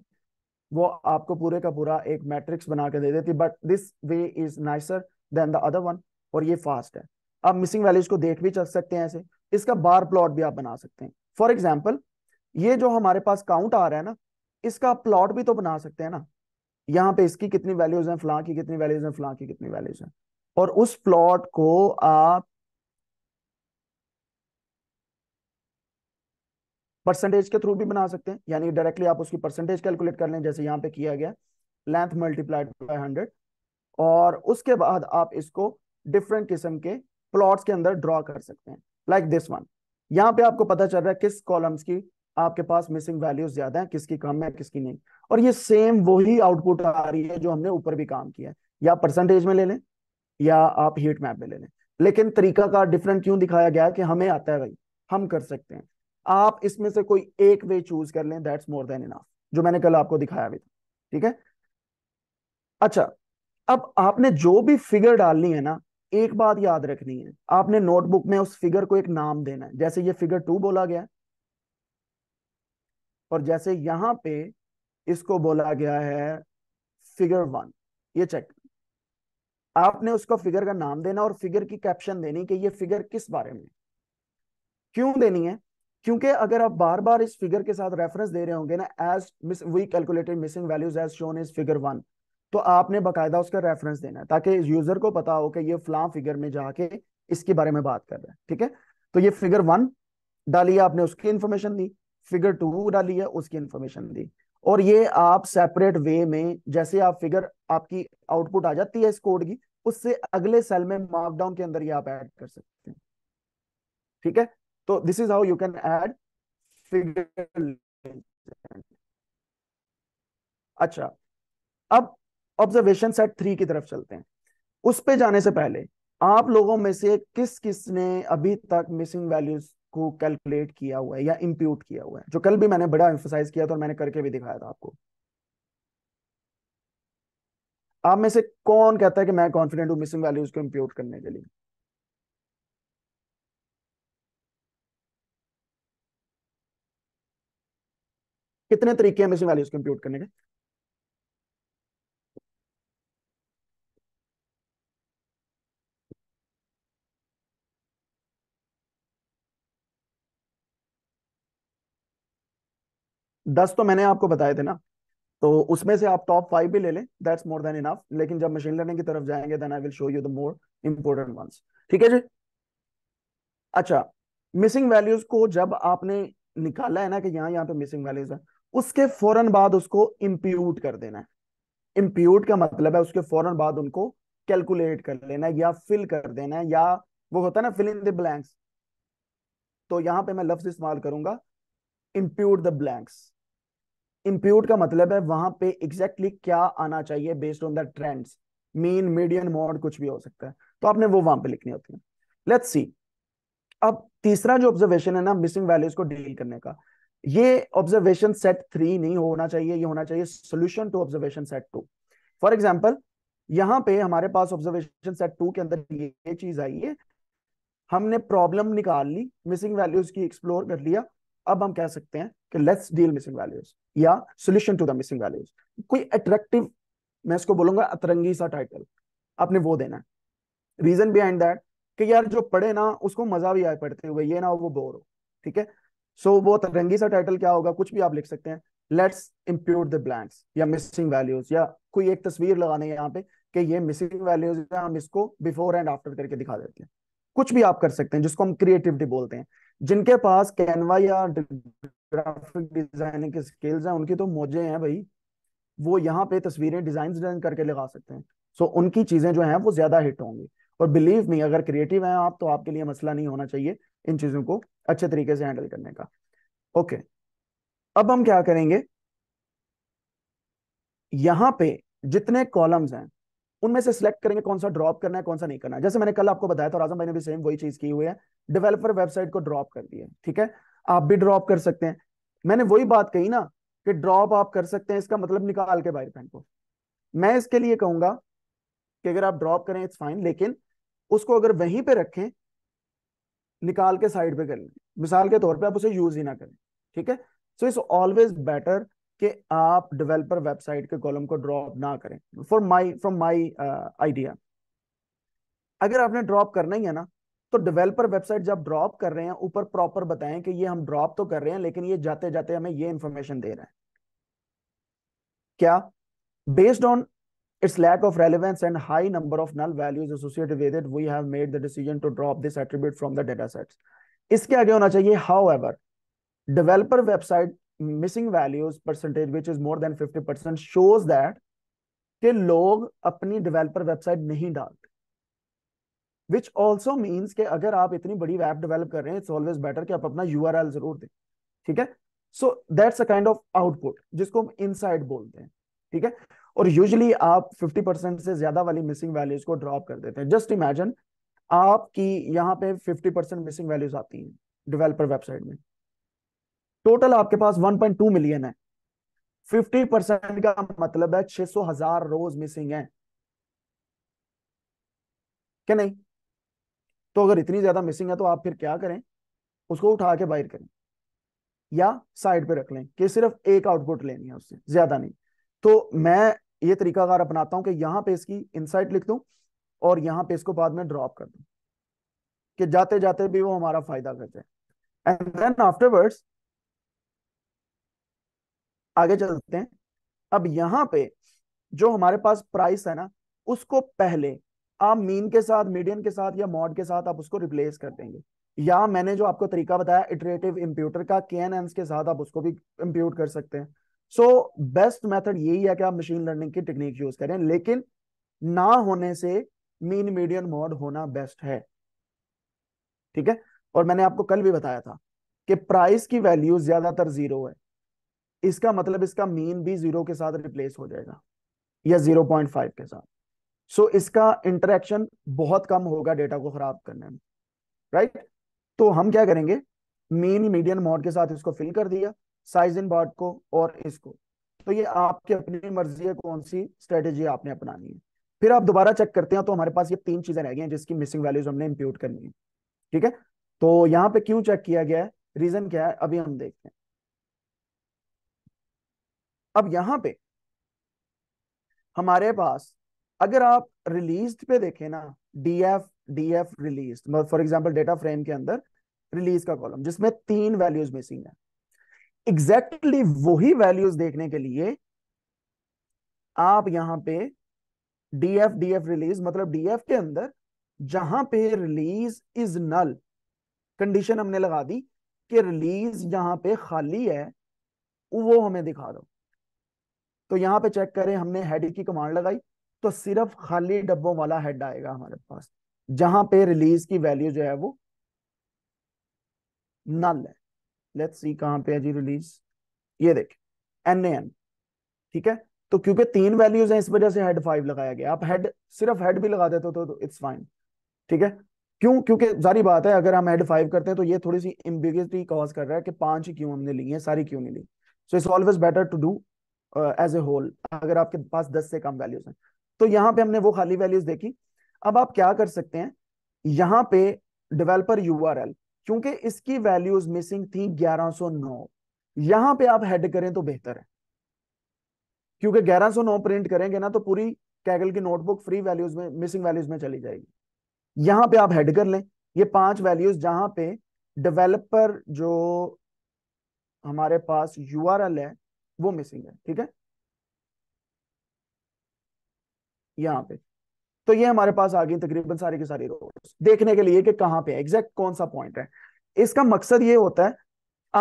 Speaker 1: वो आपको पूरे का पूरा एक मैट्रिक्स बना के दे देती but this way is nicer than the other one और ये फास्ट है आप मिसिंग वैल्यूज को देख भी चल सकते हैं ऐसे इसका बार प्लॉट भी आप बना सकते हैं फॉर एग्जाम्पल ये जो हमारे पास काउंट आ रहा है ना इसका प्लॉट भी तो बना सकते हैं ना यहाँ पे इसकी कितनी वैल्यूज हैं फलां की कितनी वैल्यूज हैं फलां की कितनी वैल्यूज हैं और उस प्लॉट को आप परसेंटेज के थ्रू भी बना सकते हैं यानी डायरेक्टली आप उसकी परसेंटेज कैलकुलेट कर लें जैसे यहाँ पे किया गया लेंथ मल्टीप्लाइड बाय हंड्रेड और उसके बाद आप इसको डिफरेंट किस्म के प्लॉट्स के अंदर ड्रॉ कर सकते हैं लाइक दिस वन यहाँ पे आपको पता चल रहा है किस कॉलम्स की आपके पास मिसिंग वैल्यूज ज्यादा है किसकी कम है किसकी नहीं और ये सेम वही आउटपुट आ रही है जो हमने ऊपर भी काम किया है या परसेंटेज में ले लें या आप हीट मैप में ले लें लेकिन तरीका का डिफरेंट क्यों दिखाया गया कि हमें आता है भाई हम कर सकते हैं आप इसमें से कोई एक वे चूज कर लें दैट्स मोर देन इनाफ जो मैंने कल आपको दिखाया भी था ठीक है अच्छा अब आपने जो भी फिगर डालनी है ना एक बात याद रखनी है आपने नोटबुक में उस फिगर को एक नाम देना है जैसे ये फिगर टू बोला गया और जैसे यहां पे इसको बोला गया है फिगर वन ये चेक आपने उसको फिगर का नाम देना और फिगर की कैप्शन देनी कि ये फिगर किस बारे में क्यों देनी है क्योंकि अगर आप बार बार इस फिगर के साथ रेफरेंस दे रहे होंगे ना as miss we calculated missing values as shown is figure one तो आपने बाकायदा उसका रेफरेंस देना है ताकि यूजर को पता हो कि ये फलाम फिगर में जाके इसके बारे में बात कर रहे हैं ठीक है तो ये फिगर वन डाली आपने उसकी इन्फॉर्मेशन दी फिगर टू डाली है उसकी इंफॉर्मेशन दी और ये आप सेपरेट वे में जैसे आप फिगर आपकी आउटपुट आ जाती है इस कोड की उससे अगले सेल में मार्कडाउन के अंदर ये आप ऐड कर सकते हैं ठीक है तो this is how you can add figure अच्छा अब ऑब्जर्वेशन सेट थ्री की तरफ चलते हैं उस पे जाने से पहले आप लोगों में से किस किस ने अभी तक मिसिंग वैल्यूज को कैलकुलेट किया हुआ है या इम्प्यूट किया हुआ है जो कल भी मैंने बड़ा एम्फोसाइज किया था और मैंने करके भी दिखाया था आपको आप में से कौन कहता है कि मैं कॉन्फिडेंट हूं मिसिंग वैल्यूज को इम्प्यूट करने के लिए कितने तरीके हैं मिसिंग वैल्यूज को इम्प्यूट करने के दस तो मैंने आपको बताए थे ना तो उसमें से आप टॉप फाइव भी ले लें दैट्स मोर देन इनफ लेकिन जब मशीन लर्निंग की तरफ जाएंगे then I will show you the more important ones ठीक है जी अच्छा मिसिंग वैल्यूज को जब आपने निकाला है ना कि यहाँ यहाँ पे मिसिंग वैल्यूज है उसके फौरन बाद उसको इम्प्यूट कर देना है इम्प्यूट का मतलब है उसके फौरन बाद उनको कैलकुलेट कर लेना है या फिल कर देना है या वो होता है ना फिल इन द ब्लैंक्स तो यहाँ पे मैं लफ्ज इस्तेमाल करूंगा इम्प्यूट द ब्लैंक्स इम्प्यूट का मतलब है वहां पे एग्जैक्टली exactly क्या आना चाहिए based on the trends mean medium mode कुछ भी हो सकता है तो आपने वो वहां पे लिखनी होती है लेट्स सी अब तीसरा जो ऑब्जर्वेशन है ना मिसिंग वैल्यूज को डील करने का ये ऑब्जर्वेशन सेट थ्री नहीं होना चाहिए ये होना चाहिए solution to observation set two for example यहाँ पे हमारे पास ऑब्जर्वेशन सेट टू के अंदर ये चीज आई है हमने प्रॉब्लम निकाल ली मिसिंग वैल्यूज की एक्सप्लोर कर लिया अब हम कह सकते हैं कि लेट्स डील मिसिंग वैल्यूज या solution to the missing values कोई अट्रैक्टिव मैं इसको बोलूंगा अतरंगी सा टाइटल आपने वो देना है रीजन बिहाइंड दैट कि यार जो पढ़े ना उसको मजा भी आए पढ़ते हुए ये ना हो वो बोर हो ठीक है सो so, वो अतरंगी सा टाइटल क्या होगा कुछ भी आप लिख सकते हैं लेट्स इम्प्यूट द ब्लैंक्स या मिसिंग वैल्यूज या कोई एक तस्वीर लगाने यहाँ पे कि ये मिसिंग वैल्यूज हम इसको बिफोर एंड आफ्टर करके दिखा देते हैं कुछ भी आप कर सकते हैं जिसको हम क्रिएटिविटी बोलते हैं जिनके पास कैनवा या ग्राफिक डिजाइनिंग के स्किल्स हैं उनकी तो मोजे हैं भाई वो यहाँ पे तस्वीरें डिजाइन डिजाइन करके लगा सकते हैं सो so, उनकी चीजें जो हैं वो ज्यादा हिट होंगी और बिलीव मी अगर क्रिएटिव हैं आप तो आपके लिए मसला नहीं होना चाहिए इन चीजों को अच्छे तरीके से हैंडल करने का ओके okay. अब हम क्या करेंगे यहाँ पे जितने कॉलम्स हैं उनमें से सिलेक्ट करेंगे कौन सा ड्रॉप करना है कौन सा नहीं करना है जैसे मैंने कल आपको बताया था और आजम भाई ने भी सेम वही चीज की हुई है डेवलपर वेबसाइट को ड्रॉप कर दिया ठीक है आप भी ड्रॉप कर सकते हैं मैंने वही बात कही ना कि ड्रॉप आप कर सकते हैं इसका मतलब निकाल के बाहर फैन को मैं इसके लिए कहूंगा कि अगर आप ड्रॉप करें इट्स फाइन लेकिन उसको अगर वहीं पे रखें निकाल के साइड पे कर लें मिसाल के तौर पे आप उसे यूज ही ना करें ठीक है सो इट्स ऑलवेज बेटर कि आप डेवलपर वेबसाइट के कॉलम को ड्रॉप ना करें for my from my idea अगर आपने ड्रॉप करना ही है ना तो डेवलपर वेबसाइट जब ड्रॉप कर रहे हैं ऊपर प्रॉपर बताएं कि ये हम ड्रॉप तो कर रहे हैं लेकिन ये जाते जाते हमें ये इंफॉर्मेशन दे रहे हैं क्या based on it's lack of relevance and high number of null values associated with it we have made the decision to drop this attribute from the data sets इसके आगे होना चाहिए however developer website missing values percentage which is more than fifty percent shows that के लोग अपनी developer website नहीं डालते which also means के अगर आप इतनी बड़ी वेब डेवेलप कर रहे हैं इट्स ऑलवेज बेटर कि आप अपना यू आर एल जरूर दें ठीक है so that's a kind of output जिसको हम इनसाइड बोलते हैं ठीक है और यूजली आप 50 परसेंट से ज्यादा वाली मिसिंग वैल्यूज को ड्रॉप कर देते हैं जस्ट इमेजिन आपकी यहाँ पे 50 परसेंट मिसिंग वैल्यूज आती हैं डेवलपर वेबसाइट में टोटल आपके पास 1.2 मिलियन है 50 परसेंट का मतलब है छह सौ हजार रोज मिसिंग है क्या नहीं तो अगर इतनी ज्यादा मिसिंग है तो आप फिर क्या करें उसको उठा के बाहर करें या साइड पे रख लें कि सिर्फ एक आउटपुट लेनी है उससे ज्यादा नहीं तो मैं ये तरीका तरीकाकार अपनाता हूं कि यहां पे इसकी इनसाइट लिख दूं और यहां पे इसको बाद में ड्रॉप कर दूं कि जाते जाते भी वो हमारा फायदा करते हैं एंड देन आफ्टरवर्ड्स आगे चलते हैं अब यहाँ पे जो हमारे पास प्राइस है ना उसको पहले आप मीन के साथ मीडियम के साथ या मॉड के साथ आप उसको रिप्लेस कर देंगे या मैंने जो आपको तरीका बताया इटरेटिव इम्प्यूटर का के के साथ आप उसको भी इम्प्यूट कर सकते हैं सो बेस्ट मेथड यही है कि आप मशीन लर्निंग की टेक्निक यूज करें लेकिन ना होने से मीन मीडियम मॉड होना बेस्ट है ठीक है और मैंने आपको कल भी बताया था कि प्राइस की वैल्यू ज्यादातर जीरो है इसका मतलब इसका मीन भी जीरो के साथ रिप्लेस हो जाएगा या जीरो पॉइंट फाइव के साथ सो so, इसका इंटरेक्शन बहुत कम होगा डेटा को खराब करने में राइट तो हम क्या करेंगे मीन मीडियन मॉड के साथ इसको फिल कर दिया साइज इन बॉड को और इसको तो ये आपकी अपनी मर्जी है कौन सी स्ट्रेटेजी आपने अपनानी है फिर आप दोबारा चेक करते हैं तो हमारे पास ये तीन चीजें रह गई हैं जिसकी मिसिंग वैल्यूज हमने इंप्यूट करनी है ठीक है तो यहाँ पे क्यों चेक किया गया है रीजन क्या है अभी हम देखते हैं अब यहां पे हमारे पास अगर आप रिलीज पे देखें ना D F D F release for example data frame के अंदर रिलीज का कॉलम जिसमें तीन वैल्यूज मिसिंग है एग्जैक्टली exactly वही वैल्यूज देखने के लिए आप यहां पे D F D F release मतलब डी एफ के अंदर जहां पे रिलीज इज नल कंडीशन हमने लगा दी कि रिलीज यहां पे खाली है वो हमें दिखा दो तो यहाँ पे चेक करें हमने हेड की कमांड लगाई तो सिर्फ खाली डब्बों वाला हेड आएगा हमारे पास जहां पे रिलीज की वैल्यू जो है वो नल है लेट्स सी कहां पे है जी रिलीज ये देखें एन एन ठीक है तो क्योंकि तीन वैल्यूज हैं इस वजह से हेड फाइव लगाया गया आप हेड सिर्फ हेड भी लगा देते तो, तो इट्स फाइन ठीक है क्यों क्योंकि सारी बात है अगर हम हेड फाइव करते हैं तो ये थोड़ी सी इम्बिगिटी कॉज कर रहा है कि पांच ही क्यों हमने ली है सारी क्यों नहीं ली so it's always better to do as a whole अगर आपके पास दस से कम वैल्यूज हैं तो यहाँ पे हमने वो खाली वैल्यूज देखी अब आप क्या कर सकते हैं यहाँ पे डेवलपर यूआरएल क्योंकि इसकी वैल्यूज मिसिंग थी 1109 यहां पर आप हेड करें तो बेहतर है क्योंकि 1109 प्रिंट करेंगे ना तो पूरी कैगल की नोटबुक फ्री वैल्यूज में मिसिंग वैल्यूज में चली जाएगी यहां पे आप हेड कर लें ये पांच वैल्यूज जहां पे डेवलपर जो हमारे पास यूआरएल है वो मिसिंग है ठीक है यहाँ पे तो ये हमारे पास आ गई तकरीबन सारी की सारी रोड्स देखने के लिए कि कहां पे एग्जैक्ट कौन सा पॉइंट है इसका मकसद ये होता है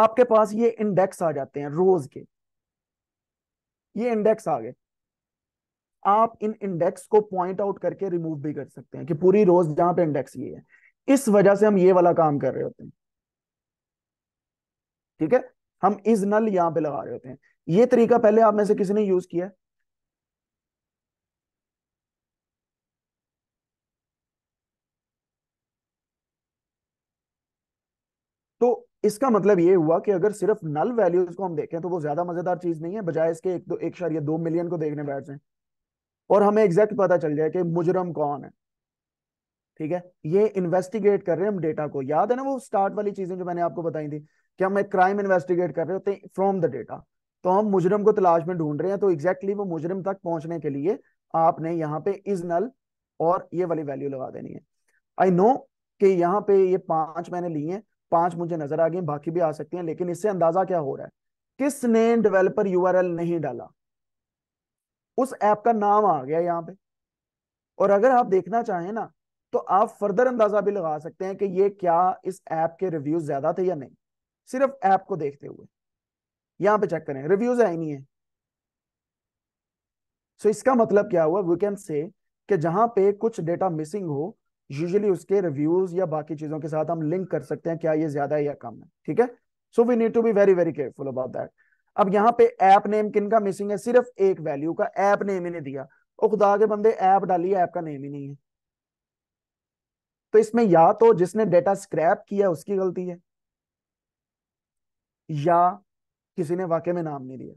Speaker 1: आपके पास ये इंडेक्स आ जाते हैं रोज के ये इंडेक्स आ गए आप इन इंडेक्स को पॉइंट आउट करके रिमूव भी कर सकते हैं कि पूरी रोज जहां पे इंडेक्स ये है इस वजह से हम ये वाला काम कर रहे होते हैं ठीक है हम इज नल यहां पे लगा रहे होते हैं ये तरीका पहले आप में से किसी ने यूज किया तो इसका मतलब ये हुआ कि अगर सिर्फ नल वैल्यूज को हम देखें तो वो ज्यादा मजेदार चीज नहीं है बजाय इसके एक दो एक शार या दो मिलियन को देखने बैठ जाए और हमें एग्जैक्ट पता चल जाए कि मुजरम कौन है ठीक है ये इन्वेस्टिगेट कर रहे हैं हम डेटा को याद है ना वो स्टार्ट वाली चीजें जो मैंने आपको बताई थी कि हम एक क्राइम इन्वेस्टिगेट कर रहे होते फ्रॉम द डेटा तो हम मुजरम को तलाश में ढूंढ रहे हैं तो एग्जैक्टली exactly वो मुजरम तक पहुंचने के लिए आपने यहाँ पे इज नल और ये वाली वैल्यू लगा देनी है आई नो कि यहाँ पे ये पांच मैंने ली है पांच मुझे नजर आ गए बाकी भी आ सकती हैं लेकिन इससे अंदाजा क्या हो रहा है किसने डेवलपर यूआरएल नहीं डाला उस ऐप का नाम आ गया यहाँ पे और अगर आप देखना चाहें ना तो आप फर्दर अंदाजा भी लगा सकते हैं कि ये क्या इस ऐप के रिव्यूज ज्यादा थे या नहीं सिर्फ ऐप को देखते हुए यहां पे चेक करें रिव्यूज आई नहीं है सो so, इसका मतलब क्या हुआ वी कैन से कि जहां पे कुछ डेटा मिसिंग हो यूजुअली उसके रिव्यूज या बाकी चीजों के साथ हम लिंक कर सकते हैं क्या ये ज्यादा है या कम है ठीक है so we need to be very very careful about that अब यहाँ पे ऐप नेम किन का मिसिंग है सिर्फ एक वैल्यू का ऐप नेम ही नहीं दिया और खुदा के बंदे ऐप डाली ऐप का नेम ही नहीं है तो इसमें या तो जिसने डेटा स्क्रैप किया उसकी गलती है या किसी ने वाक्य में नाम नहीं दिया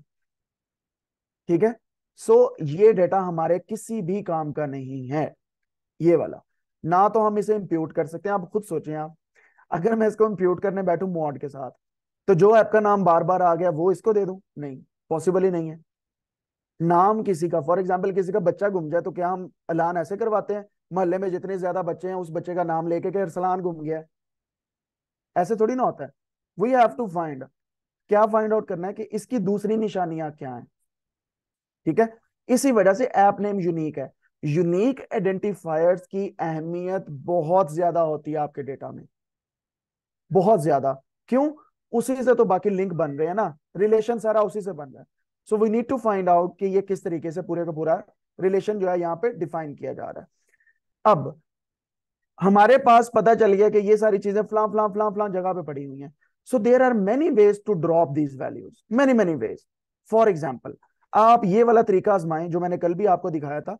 Speaker 1: ठीक है सो so, ये डेटा हमारे किसी भी काम का नहीं है ये वाला ना तो हम इसे इम्प्यूट कर सकते हैं आप खुद सोचें आप अगर मैं इसको इम्प्यूट करने बैठू मोड के साथ तो जो ऐप का नाम बार बार आ गया वो इसको दे दू नहीं पॉसिबल ही नहीं है नाम किसी का फॉर एग्जाम्पल किसी का बच्चा घूम जाए तो क्या हम ऐलान ऐसे करवाते हैं मोहल्ले में जितने ज्यादा बच्चे हैं उस बच्चे का नाम लेके कि अरसलान घूम गया है ऐसे थोड़ी ना होता है वी हैव टू फाइंड क्या फाइंड आउट करना है कि इसकी दूसरी निशानियां क्या हैं ठीक है इसी वजह से ऐप नेम यूनिक है यूनिक आइडेंटिफायर्स की अहमियत बहुत ज्यादा होती है आपके डेटा में बहुत ज्यादा क्यों उसी से तो बाकी लिंक बन रहे हैं ना रिलेशन सारा उसी से बन रहा है so we need to find out कि ये किस तरीके से पूरे का पूरा रिलेशन जो है यहाँ पे डिफाइन किया जा रहा है अब हमारे पास पता चल गया कि ये सारी चीजें फ्लां फ्लां फ्लां फ्लां जगह पे पड़ी हुई हैं so there are many ways to drop these values many many ways for example आप ये वाला तरीका आजमाएं जो मैंने कल भी आपको दिखाया था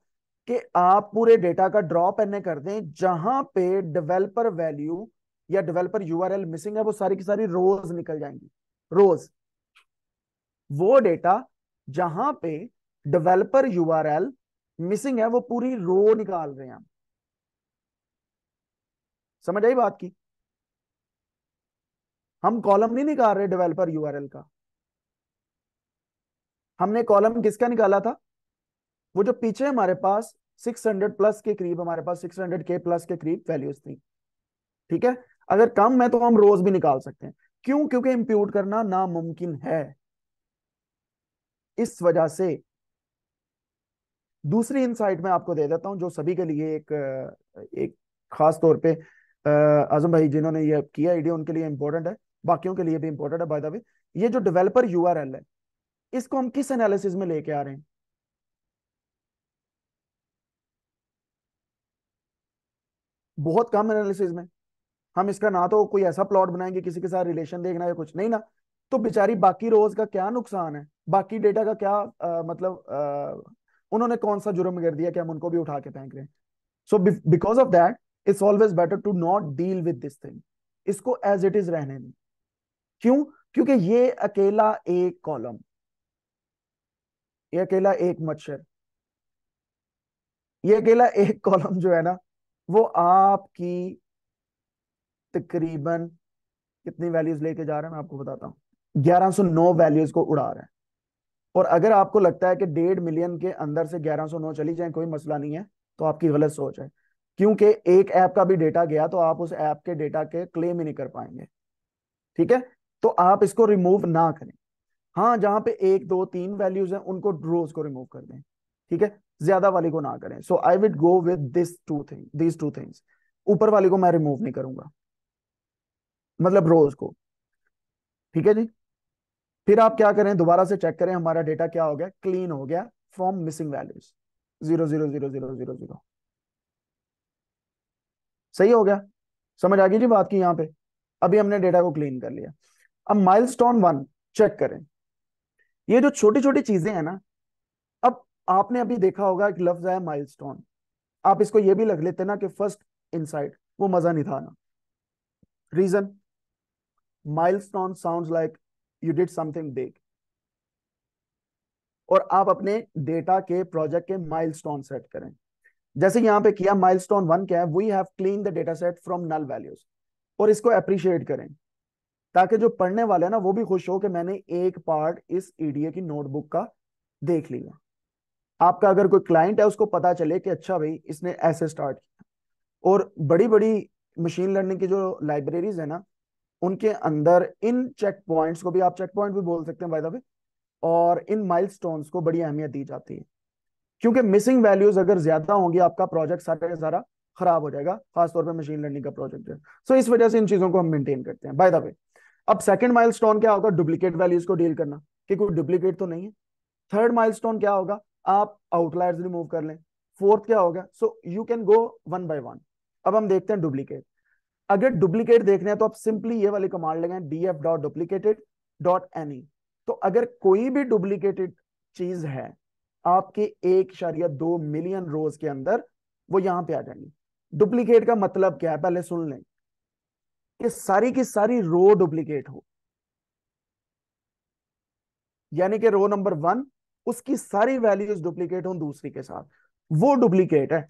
Speaker 1: कि आप पूरे डेटा का ड्रॉप एन कर दें जहां पे डेवलपर वैल्यू या डेवलपर यूआरएल मिसिंग है वो सारी की सारी रोज निकल जाएंगी रोज वो डेटा जहां पे डेवलपर यूआरएल मिसिंग है वो पूरी रो निकाल रहे हैं समझ आई बात की हम कॉलम नहीं निकाल रहे डेवलपर यूआरएल का हमने कॉलम किसका निकाला था वो जो पीछे हमारे पास 600 प्लस के करीब हमारे पास 600 के प्लस के करीब वैल्यूज थी ठीक है अगर कम है तो हम रोज भी निकाल सकते हैं क्यों क्योंकि इंप्यूट करना नामुमकिन है इस वजह से दूसरी इनसाइट में आपको दे देता हूं जो सभी के लिए एक एक खास तौर पे आजम भाई जिन्होंने ये किया आइडिया उनके लिए इंपॉर्टेंट है बाकियों के लिए भी इंपॉर्टेंट है बाय द वे ये जो डेवलपर यूआरएल है इसको हम किस एनालिसिस में लेके आ रहे हैं बहुत कम एनालिसिस में हम इसका ना तो कोई ऐसा प्लॉट बनाएंगे किसी के साथ रिलेशन देखना या कुछ नहीं ना तो बेचारी बाकी रोज का क्या नुकसान है बाकी डेटा का क्या आ, मतलब आ, उन्होंने कौन सा जुर्म कर दिया कि हम उनको भी उठा के फेंक रहे हैं so because of that it's always better to not deal with this thing इसको एज इट इज रहने दें क्यों क्योंकि ये अकेला एक कॉलम ये अकेला एक मच्छर ये अकेला एक कॉलम जो है ना वो आपकी तकरीबन कितनी वैल्यूज लेके जा रहा है मैं आपको बताता सो 1109 वैल्यूज को उड़ा रहा है और अगर आपको लगता है कि डेढ़ मिलियन के अंदर से 1109 चली जाए कोई मसला नहीं है तो आपकी गलत सोच है क्योंकि एक ऐप का भी डेटा गया तो आप उस ऐप के डेटा के क्लेम ही नहीं कर पाएंगे ठीक है तो आप इसको रिमूव ना करें हाँ जहां पे एक दो तीन वैल्यूज हैं उनको रोज को रिमूव कर दें ठीक है ज्यादा वाली को ना करें so I would go with this two thing this two things ऊपर वाली को मैं रिमूव नहीं करूंगा मतलब रोज को ठीक है जी फिर आप क्या करें दोबारा से चेक करें हमारा डेटा क्या हो गया क्लीन हो गया from missing values zero zero zero zero zero zero सही हो गया समझ आ गई जी बात की यहां पे अभी हमने डेटा को क्लीन कर लिया अब माइलस्टोन वन चेक करें ये जो छोटी छोटी चीजें हैं ना अब आपने अभी देखा होगा एक लफ्ज आया माइलस्टोन आप इसको ये भी लग लेते ना कि फर्स्ट इनसाइट वो मजा नहीं था ना reason milestone sounds like you did something big और आप अपने डेटा के प्रोजेक्ट के माइलस्टोन सेट करें जैसे यहां पे किया माइलस्टोन वन क्या है we have clean the data set from null values और इसको अप्रिशिएट करें ताकि जो पढ़ने वाले हैं ना वो भी खुश हो कि मैंने एक पार्ट इस ईडीए e की नोटबुक का देख लिया आपका अगर कोई क्लाइंट है उसको पता चले कि अच्छा भाई इसने ऐसे स्टार्ट किया और बड़ी बड़ी मशीन लर्निंग की जो लाइब्रेरीज है ना उनके अंदर इन चेक पॉइंट्स को भी आप चेक पॉइंट भी बोल सकते हैं बाय और इन माइल को बड़ी अहमियत दी जाती है क्योंकि मिसिंग वैल्यूज अगर ज्यादा होंगी आपका प्रोजेक्ट सारा सारा खराब हो जाएगा खासतौर पर मशीन लर्निंग का प्रोजेक्ट सो so, इस वजह से इन चीजों को हम मेंटेन करते हैं बाय द वे अब सेकंड माइलस्टोन क्या होगा डुप्लीकेट वैल्यूज को डील करना कि कोई डुप्लीकेट तो नहीं है थर्ड माइलस्टोन क्या होगा आप आउटलायर्स रिमूव कर लें फोर्थ क्या होगा so you can go one by one अब हम देखते हैं डुप्लीकेट अगर डुप्लीकेट देखने हैं तो आप सिंपली ये वाली कमांड लगे D F dot duplicated dot any तो अगर कोई भी डुप्लीकेटेड चीज है आपके एक शरिया दो मिलियन रोज के अंदर वो यहां पे आ जाएंगे डुप्लीकेट का मतलब क्या है पहले सुन लें कि सारी की सारी रो डुप्लीकेट हो यानी कि रो नंबर वन उसकी सारी वैल्यूज डुप्लीकेट हो दूसरी के साथ वो डुप्लीकेट है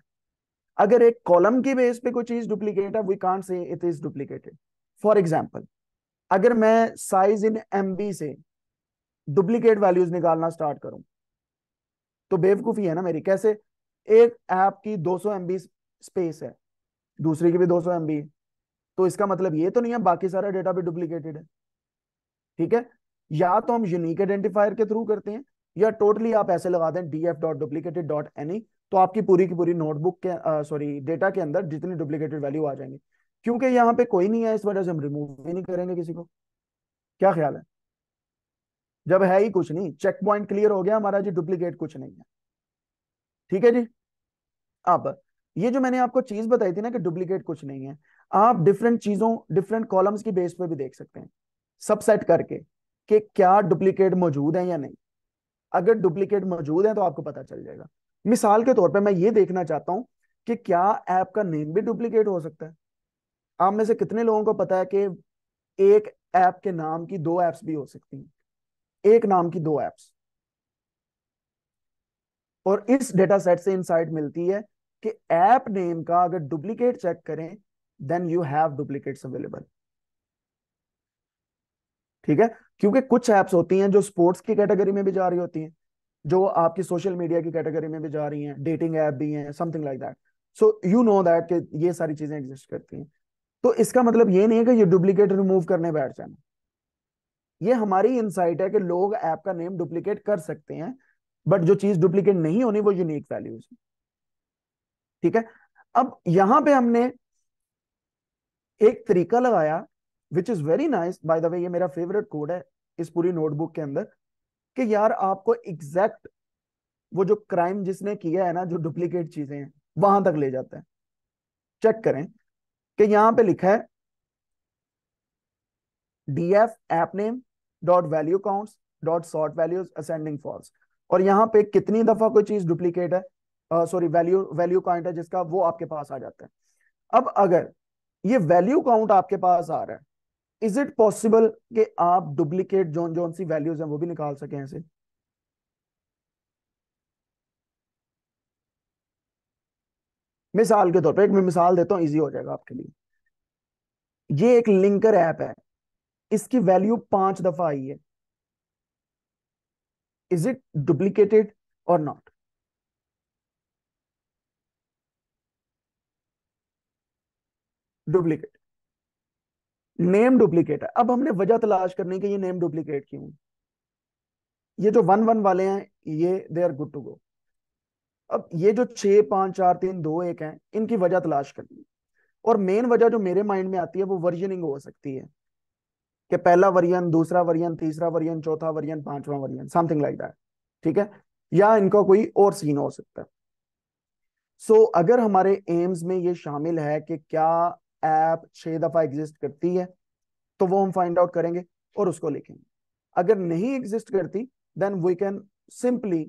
Speaker 1: अगर एक कॉलम की बेस पे कोई चीज डुप्लीकेट है we can't say it is duplicated for example अगर मैं साइज इन एम से डुप्लीकेट वैल्यूज निकालना स्टार्ट करूं तो बेवकूफी है ना मेरी कैसे एक ऐप की 200 सौ स्पेस है दूसरी की भी 200 सौ तो इसका मतलब ये तो नहीं है बाकी सारा डेटा भी डुप्लीकेटेड है ठीक है या तो हम यूनिक आइडेंटिफायर के थ्रू करते हैं या टोटली आप ऐसे लगा दें D F dot duplicated dot any तो आपकी पूरी की पूरी नोटबुक के सॉरी डेटा के अंदर जितनी डुप्लीकेटेड वैल्यू आ जाएंगे क्योंकि यहाँ पे कोई नहीं है इस वजह से हम रिमूव भी नहीं करेंगे किसी को क्या ख्याल है जब है ही कुछ नहीं चेक पॉइंट क्लियर हो गया हमारा जी डुप्लीकेट कुछ नहीं है ठीक है जी अब ये जो मैंने आपको चीज बताई थी ना कि डुप्लीकेट कुछ नहीं है आप डिफरेंट चीजों डिफरेंट कॉलम्स की बेस पे भी देख सकते हैं सबसेट करके कि क्या डुप्लीकेट मौजूद है या नहीं अगर डुप्लीकेट मौजूद है तो आपको पता चल जाएगा मिसाल के तौर पर मैं ये देखना चाहता हूँ कि क्या ऐप का नेम भी डुप्लीकेट हो सकता है आप में से कितने लोगों को पता है कि एक ऐप के नाम की दो ऐप्स भी हो सकती हैं एक नाम की दो ऐप्स और इस डेटा सेट से इनसाइट मिलती है कि ऐप नेम का अगर डुप्लीकेट चेक करें then you have duplicates available ठीक है क्योंकि कुछ ऐप्स होती हैं जो स्पोर्ट्स की कैटेगरी में भी जा रही होती हैं जो आपकी सोशल मीडिया की कैटेगरी में भी जा रही हैं डेटिंग ऐप भी हैं something like that so you know that कि ये सारी चीजें एग्जिस्ट करती हैं तो इसका मतलब ये नहीं है कि ये डुप्लीकेट रिमूव करने बैठ जाना ये हमारी इनसाइट है कि लोग ऐप का नेम डुप्लीकेट कर सकते हैं बट जो चीज डुप्लीकेट नहीं होनी वो यूनिक वैल्यूज है ठीक है अब यहां पे हमने एक तरीका लगाया which is very nice by the way ये मेरा फेवरेट कोड है इस पूरी नोटबुक के अंदर कि यार आपको एग्जैक्ट वो जो क्राइम जिसने किया है ना जो डुप्लीकेट चीजें हैं वहां तक ले जाता है चेक करें कि यहां पे लिखा है D F app name dot value count dot sort values ascending false और यहां पे कितनी दफा कोई चीज डुप्लीकेट है सॉरी वैल्यू वैल्यू काउंट है जिसका वो आपके पास आ जाता है अब अगर ये वैल्यू काउंट आपके पास आ रहा है इज इट पॉसिबल कि आप डुप्लीकेट जोन जोन सी वैल्यूज हैं वो भी निकाल सके ऐसे मिसाल के तौर पे एक मैं मिसाल देता हूं इजी हो जाएगा आपके लिए ये एक लिंकर ऐप है इसकी वैल्यू पांच दफा आई है इज इट डुप्लीकेटेड और नॉट डुप्लीकेट नेम डुप्लीकेट है अब हमने वजह तलाश करनी कि ये नेम डुप्लीकेट क्यों ये जो वन वन वाले हैं ये they are good to go अब ये जो छः पांच चार तीन दो एक हैं इनकी वजह तलाश करनी और मेन वजह जो मेरे माइंड में आती है वो वर्जनिंग हो सकती है कि पहला वरियन दूसरा वरियन तीसरा वरियन चौथा वरियन पांचवा वरियन समथिंग लाइक दैट ठीक है या इनका कोई और सीन हो सकता है सो so, अगर हमारे एम्स में ये शामिल है कि क्या ऐप छह दफा एग्जिस्ट करती है तो वो हम फाइंड आउट करेंगे और उसको लिखेंगे अगर नहीं एग्जिस्ट करती then we can simply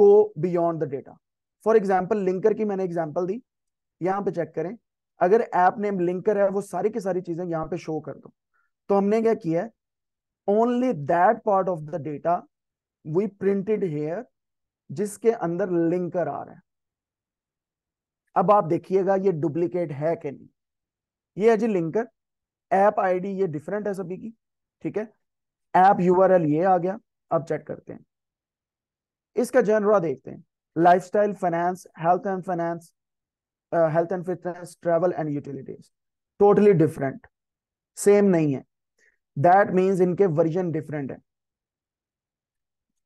Speaker 1: go beyond the data for example linker की मैंने एग्जाम्पल दी यहाँ पे चेक करें अगर ऐप नेम लिंकर है वो सारी की सारी चीजें यहाँ पे शो कर दो तो हमने क्या किया only that part of the data we printed here जिसके अंदर लिंकर आ रहा है अब आप देखिएगा ये डुप्लीकेट है कि नहीं ये है जी लिंकर ऐप आईडी ये डिफरेंट है सभी की ठीक है ऐप यूआरएल ये आ गया अब चेक करते हैं इसका जनरा देखते हैं lifestyle finance health and finance health and fitness travel and utilities totally different same नहीं है दैट मीन्स इनके वर्जन डिफरेंट है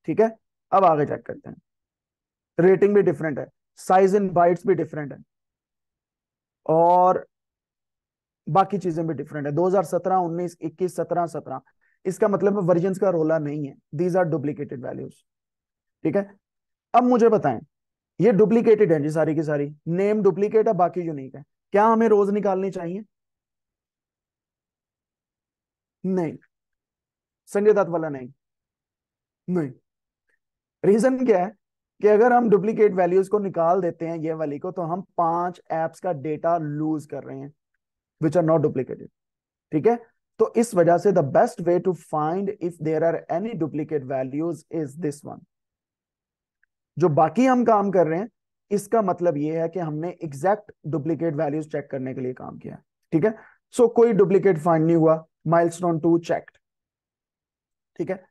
Speaker 1: ठीक है अब आगे चेक करते हैं रेटिंग भी डिफरेंट है साइज इन बाइट्स भी डिफरेंट है और बाकी चीजें भी डिफरेंट है 2017 19 21 17 17 इसका मतलब वर्जन का रोला नहीं है दीज आर डुप्लीकेटेड वैल्यूज ठीक है अब मुझे बताएं ये डुप्लीकेटेड है जी सारी की सारी नेम डुप्लीकेट है बाकी यूनिक है क्या हमें रोज निकालनी चाहिए नहीं संजय दत्त वाला नहीं नहीं रीजन क्या है कि अगर हम डुप्लीकेट वैल्यूज को निकाल देते हैं ये वाली को तो हम पांच एप्स का डेटा लूज कर रहे हैं विच आर नॉट डुप्लीकेटेड ठीक है तो इस वजह से the best way to find if there are any duplicate values is this one जो बाकी हम काम कर रहे हैं इसका मतलब यह है कि हमने एग्जैक्ट डुप्लीकेट वैल्यूज चेक करने के लिए काम किया ठीक है सो so, कोई डुप्लीकेट फाइंड नहीं हुआ माइलस्टोन टू चेक्ड ठीक है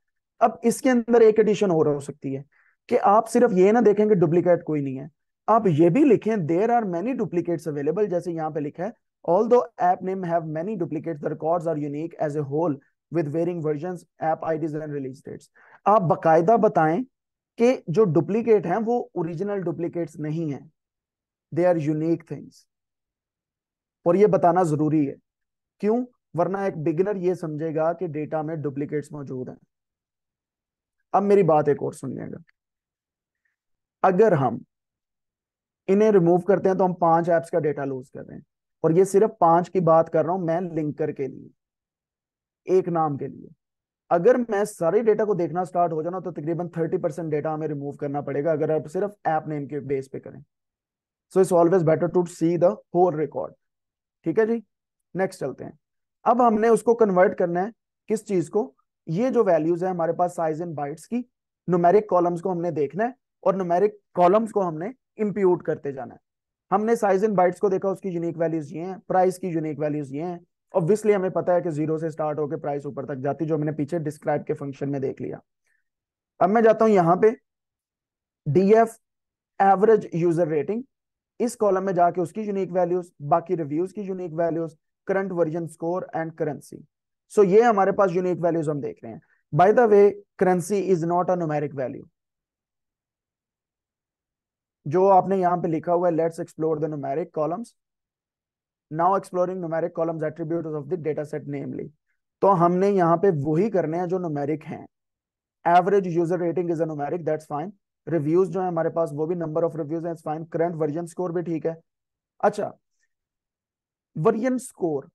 Speaker 1: अब इसके अंदर एक एडिशन हो रहा हो सकती है कि आप सिर्फ ये ना देखें कि डुप्लीकेट कोई नहीं है आप ये भी लिखें there are many duplicates available जैसे यहां पे लिखा है Although app name have many duplicates, the records are unique as a whole with varying versions, app IDs and release dates. आप बकायदा बताएं कि जो डुप्लीकेट हैं वो ओरिजिनल डुप्लीकेट्स नहीं हैं दे आर यूनिक थिंग्स और ये बताना जरूरी है क्यों वरना एक बिगिनर ये समझेगा कि डेटा में डुप्लीकेट्स मौजूद हैं अब मेरी बात एक और सुनिएगा अगर हम इन्हें रिमूव करते हैं तो हम पांच ऐप्स का डेटा लूज कर रहे हैं और ये सिर्फ पांच की बात कर रहा हूं मैं लिंकर के लिए एक नाम के लिए अगर मैं सारे डेटा को देखना स्टार्ट हो जाना तो तकरीबन थर्टी परसेंट डेटा हमें रिमूव करना पड़ेगा अगर आप सिर्फ ऐप नेम के बेस पे करें so it's always better to see the whole record ठीक है जी नेक्स्ट चलते हैं अब हमने उसको कन्वर्ट करना है किस चीज को ये जो वैल्यूज है हमारे पास साइज इन बाइट्स की नोमेरिक कॉलम्स को हमने देखना है और नोमेरिक कॉलम्स को हमने इम्प्यूट करते जाना है हमने साइज इन बाइट्स को देखा उसकी यूनिक वैल्यूज ये हैं प्राइस की यूनिक वैल्यूज ये हैं ऑब्वियसली हमें पता है कि जीरो से स्टार्ट होकर प्राइस ऊपर तक जाती जो हमने पीछे डिस्क्राइब के फंक्शन में देख लिया अब मैं जाता हूं यहाँ पे D F average user rating इस कॉलम में जाके उसकी यूनिक वैल्यूज बाकी रिव्यूज की unique values current version score and currency so ये हमारे पास यूनिक वैल्यूज हम देख रहे हैं by the way currency is not a numeric value जो आपने यहाँ पे लिखा हुआ है let's explore the numeric columns now exploring numeric columns attribute of the data set namely तो हमने यहाँ पे वही करने हैं जो न्यूमेरिक हैं average user rating is a numeric that's fine reviews जो है हमारे पास वो भी नंबर ऑफ रिव्यूज है फाइन करंट वर्जन स्कोर भी ठीक है अच्छा वर्जन स्कोर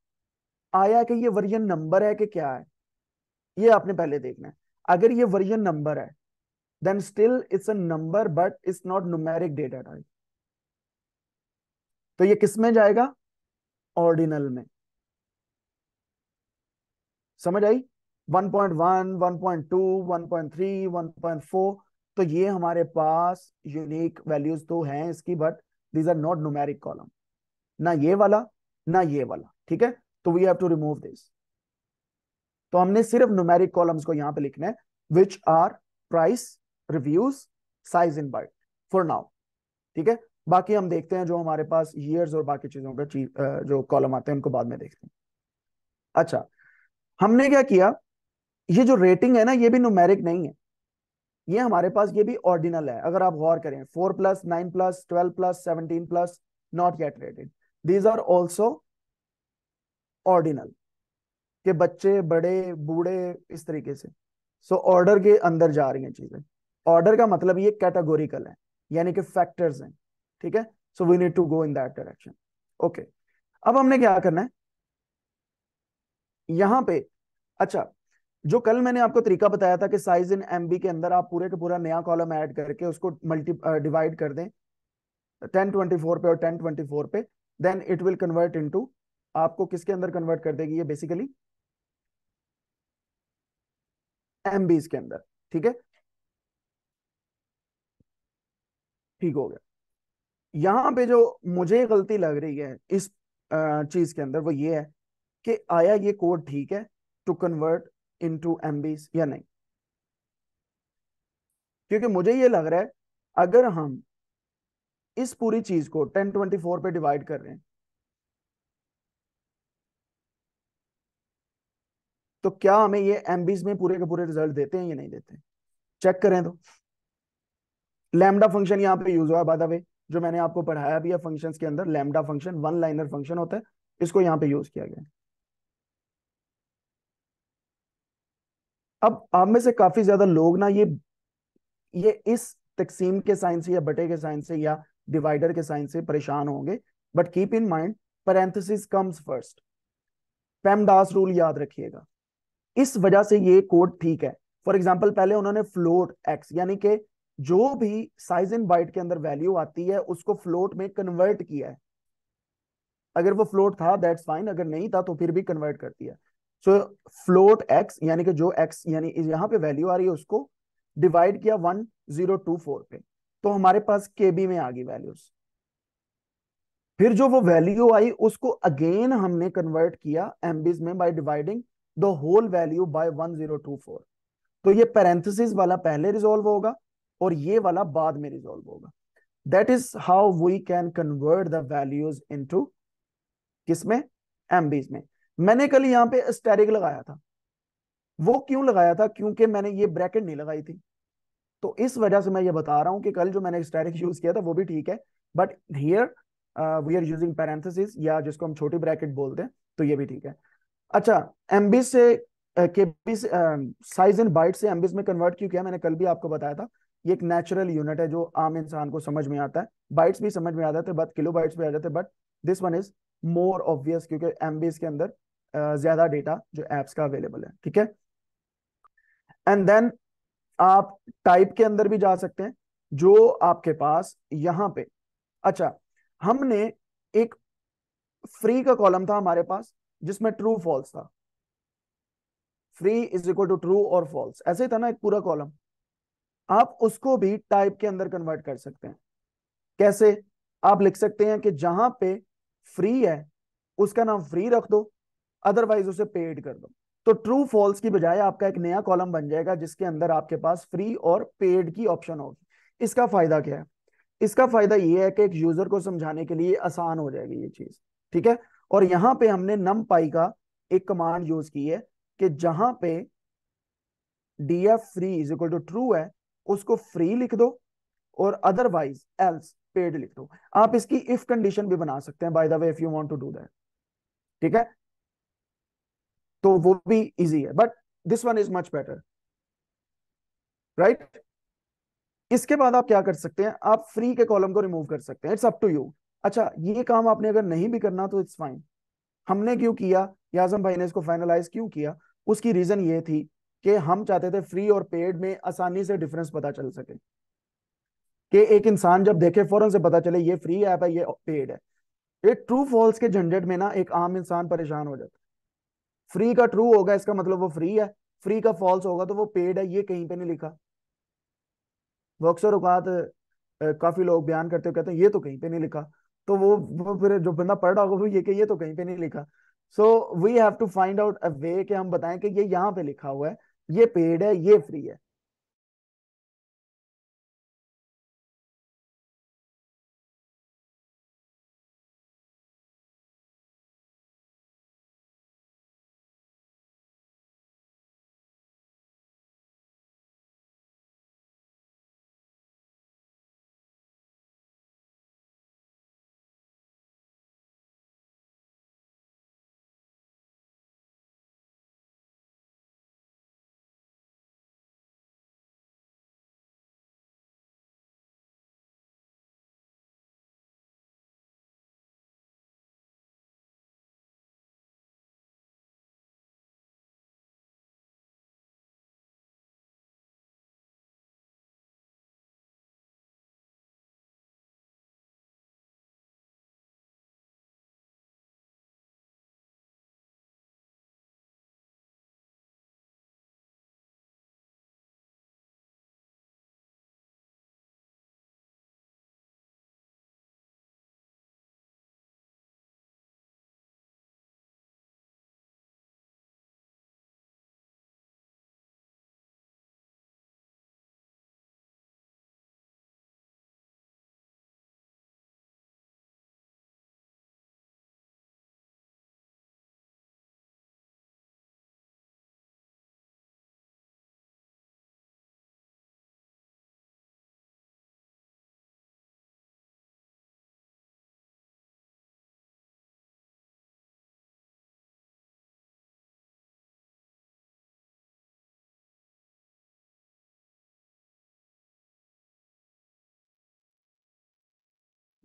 Speaker 1: आया कि ये वर्जन नंबर है कि क्या है ये आपने पहले देखना है अगर ये वर्जन नंबर है then still it's a number but it's not numeric data type तो ये किस में जाएगा ऑर्डिनल में समझ आई 1.1, 1.2, 1.3, 1.4 तो ये हमारे पास यूनिक वैल्यूज तो हैं इसकी but these are not numeric column ना ये वाला ना ये वाला ठीक है तो we have to remove this तो हमने सिर्फ न्यूमेरिक कॉलम्स को यहां पे लिखना है which are price reviews size in byte for now ठीक है बाकी हम देखते हैं जो हमारे पास ईयर्स और बाकी चीजों का चीज जो कॉलम आते हैं उनको बाद में देखते हैं अच्छा हमने क्या किया ये जो रेटिंग है ना ये भी नुमेरिक नहीं है ये हमारे पास ये भी ऑर्डिनल है अगर आप गौर करें four plus nine plus twelve plus seventeen plus not get rated these are also ordinal के बच्चे बड़े बूढ़े इस तरीके से सो so, ऑर्डर के अंदर जा रही है चीजें ऑर्डर का मतलब ये कैटेगोरिकल है यानी कि फैक्टर्स हैं ठीक है so we need to go in that direction okay अब हमने क्या करना है यहां पे अच्छा जो कल मैंने आपको तरीका बताया था कि साइज इन एम के अंदर आप पूरे का पूरा नया कॉलम ऐड करके उसको मल्टी डिवाइड uh, कर दें 1024 पे और 1024 पे then it will convert into आपको किसके अंदर कन्वर्ट कर देगी ये बेसिकली एम के अंदर ठीक है ठीक हो गया यहाँ पे जो मुझे गलती लग रही है इस चीज के अंदर वो ये है कि आया ये कोड ठीक है टू कन्वर्ट इन एमबीस या नहीं क्योंकि मुझे ये लग रहा है अगर हम इस पूरी चीज को 1024 पे डिवाइड कर रहे हैं तो क्या हमें ये एमबीज में पूरे के पूरे रिजल्ट देते हैं या नहीं देते चेक करें तो लैमडा फंक्शन यहाँ पे यूज हुआ है जो मैंने आपको पढ़ाया भी है फंक्शन के अंदर lambda function one liner function होता है इसको यहाँ पे यूज किया गया अब आप में से काफी ज्यादा लोग ना ये ये इस तकसीम के साइन से या बटे के साइन से या डिवाइडर के साइन से परेशान होंगे but keep in mind parenthesis comes first PEMDAS rule याद रखिएगा इस वजह से ये कोड ठीक है फॉर एग्जाम्पल पहले उन्होंने फ्लोट एक्स यानी कि जो भी साइज एंड बाइट के अंदर वैल्यू आती है उसको फ्लोट में कन्वर्ट किया है अगर वो फ्लोट था दैट्स फाइन अगर नहीं था तो फिर भी कन्वर्ट कर दिया सो फ्लोट एक्स यानी कि जो एक्स यानी यहाँ पे वैल्यू आ रही है उसको डिवाइड किया वन जीरो टू फोर पे तो हमारे पास के बी में आ गई वैल्यूज फिर जो वो वैल्यू आई उसको अगेन हमने कन्वर्ट किया एमबीज में by dividing the whole value by 1024 तो ये पैरेंथेसिस वाला पहले रिजोल्व होगा और ये वाला बाद में रिजोल्व होगा that is how we can convert the values into किसमें एमबीज में मैंने कल यहां पे स्टेरिक लगाया था वो क्यों लगाया था क्योंकि मैंने ये ब्रैकेट नहीं लगाई थी तो इस वजह से मैं ये बता रहा हूं कि कल जो मैंने स्टेरिक यूज किया था वो भी ठीक है but here we are using parenthesis या जिसको हम छोटी ब्रैकेट बोलते हैं तो ये भी ठीक है अच्छा एमबी से साइज इन बाइट से एमबीज में कन्वर्ट क्यों किया मैंने कल भी आपको बताया था ये एक नेचुरल यूनिट है जो आम इंसान को समझ में आता है बाइट्स भी समझ में आ जाते हैं बट किलो बाइट्स भी आ जाते हैं but this one is more obvious क्योंकि एमबीज के अंदर ज्यादा डेटा जो एप्स का अवेलेबल है ठीक है एंड देन आप टाइप के अंदर भी जा सकते हैं जो आपके पास यहां पे अच्छा हमने एक फ्री का कॉलम था हमारे पास जिसमें ट्रू फॉल्स था free is equal to true और फॉल्स ऐसे ही था ना एक पूरा कॉलम आप उसको भी टाइप के अंदर कन्वर्ट कर सकते हैं कैसे आप लिख सकते हैं कि जहां पे फ्री है उसका नाम फ्री रख दो अदरवाइज उसे पेड कर दो तो ट्रू फॉल्स की बजाय आपका एक नया कॉलम बन जाएगा जिसके अंदर आपके पास फ्री और पेड की ऑप्शन होगी इसका फायदा क्या है इसका फायदा यह है कि एक यूजर को समझाने के लिए आसान हो जाएगी ये चीज ठीक है और यहाँ पे हमने नम पाई का एक कमांड यूज की है कि जहां पे D F free is equal to true है उसको फ्री लिख दो और अदरवाइज एल्स पेड लिख दो आप इसकी इफ कंडीशन भी बना सकते हैं by the way if you want to do that ठीक है तो वो भी इजी है but this one is much better right इसके बाद आप क्या कर सकते हैं आप फ्री के कॉलम को रिमूव कर सकते हैं इट्स अप टू यू अच्छा ये काम आपने अगर नहीं भी करना तो इट्स फाइन हमने क्यों किया याजम भाई ने इसको फाइनलाइज क्यों किया उसकी रीजन ये थी कि हम चाहते थे फ्री और पेड में आसानी से डिफरेंस पता चल सके कि एक इंसान जब देखे फौरन से पता चले ये फ्री ऐप है ये पेड है एक ट्रू फॉल्स के झंझट में ना एक आम इंसान परेशान हो जाता है फ्री का ट्रू होगा इसका मतलब वो फ्री है फ्री का फॉल्स होगा तो वो पेड है ये कहीं पे नहीं लिखा वो अक्सर औकात काफी लोग बयान करते हुए कहते हैं ये तो कहीं पे नहीं लिखा तो वो, वो फिर जो बंदा पढ़ रहा होगा वो ये कि ये तो कहीं पे नहीं लिखा so we have to find out a way कि हम बताएं कि ये यहाँ पे लिखा हुआ है ये पेड है ये फ्री है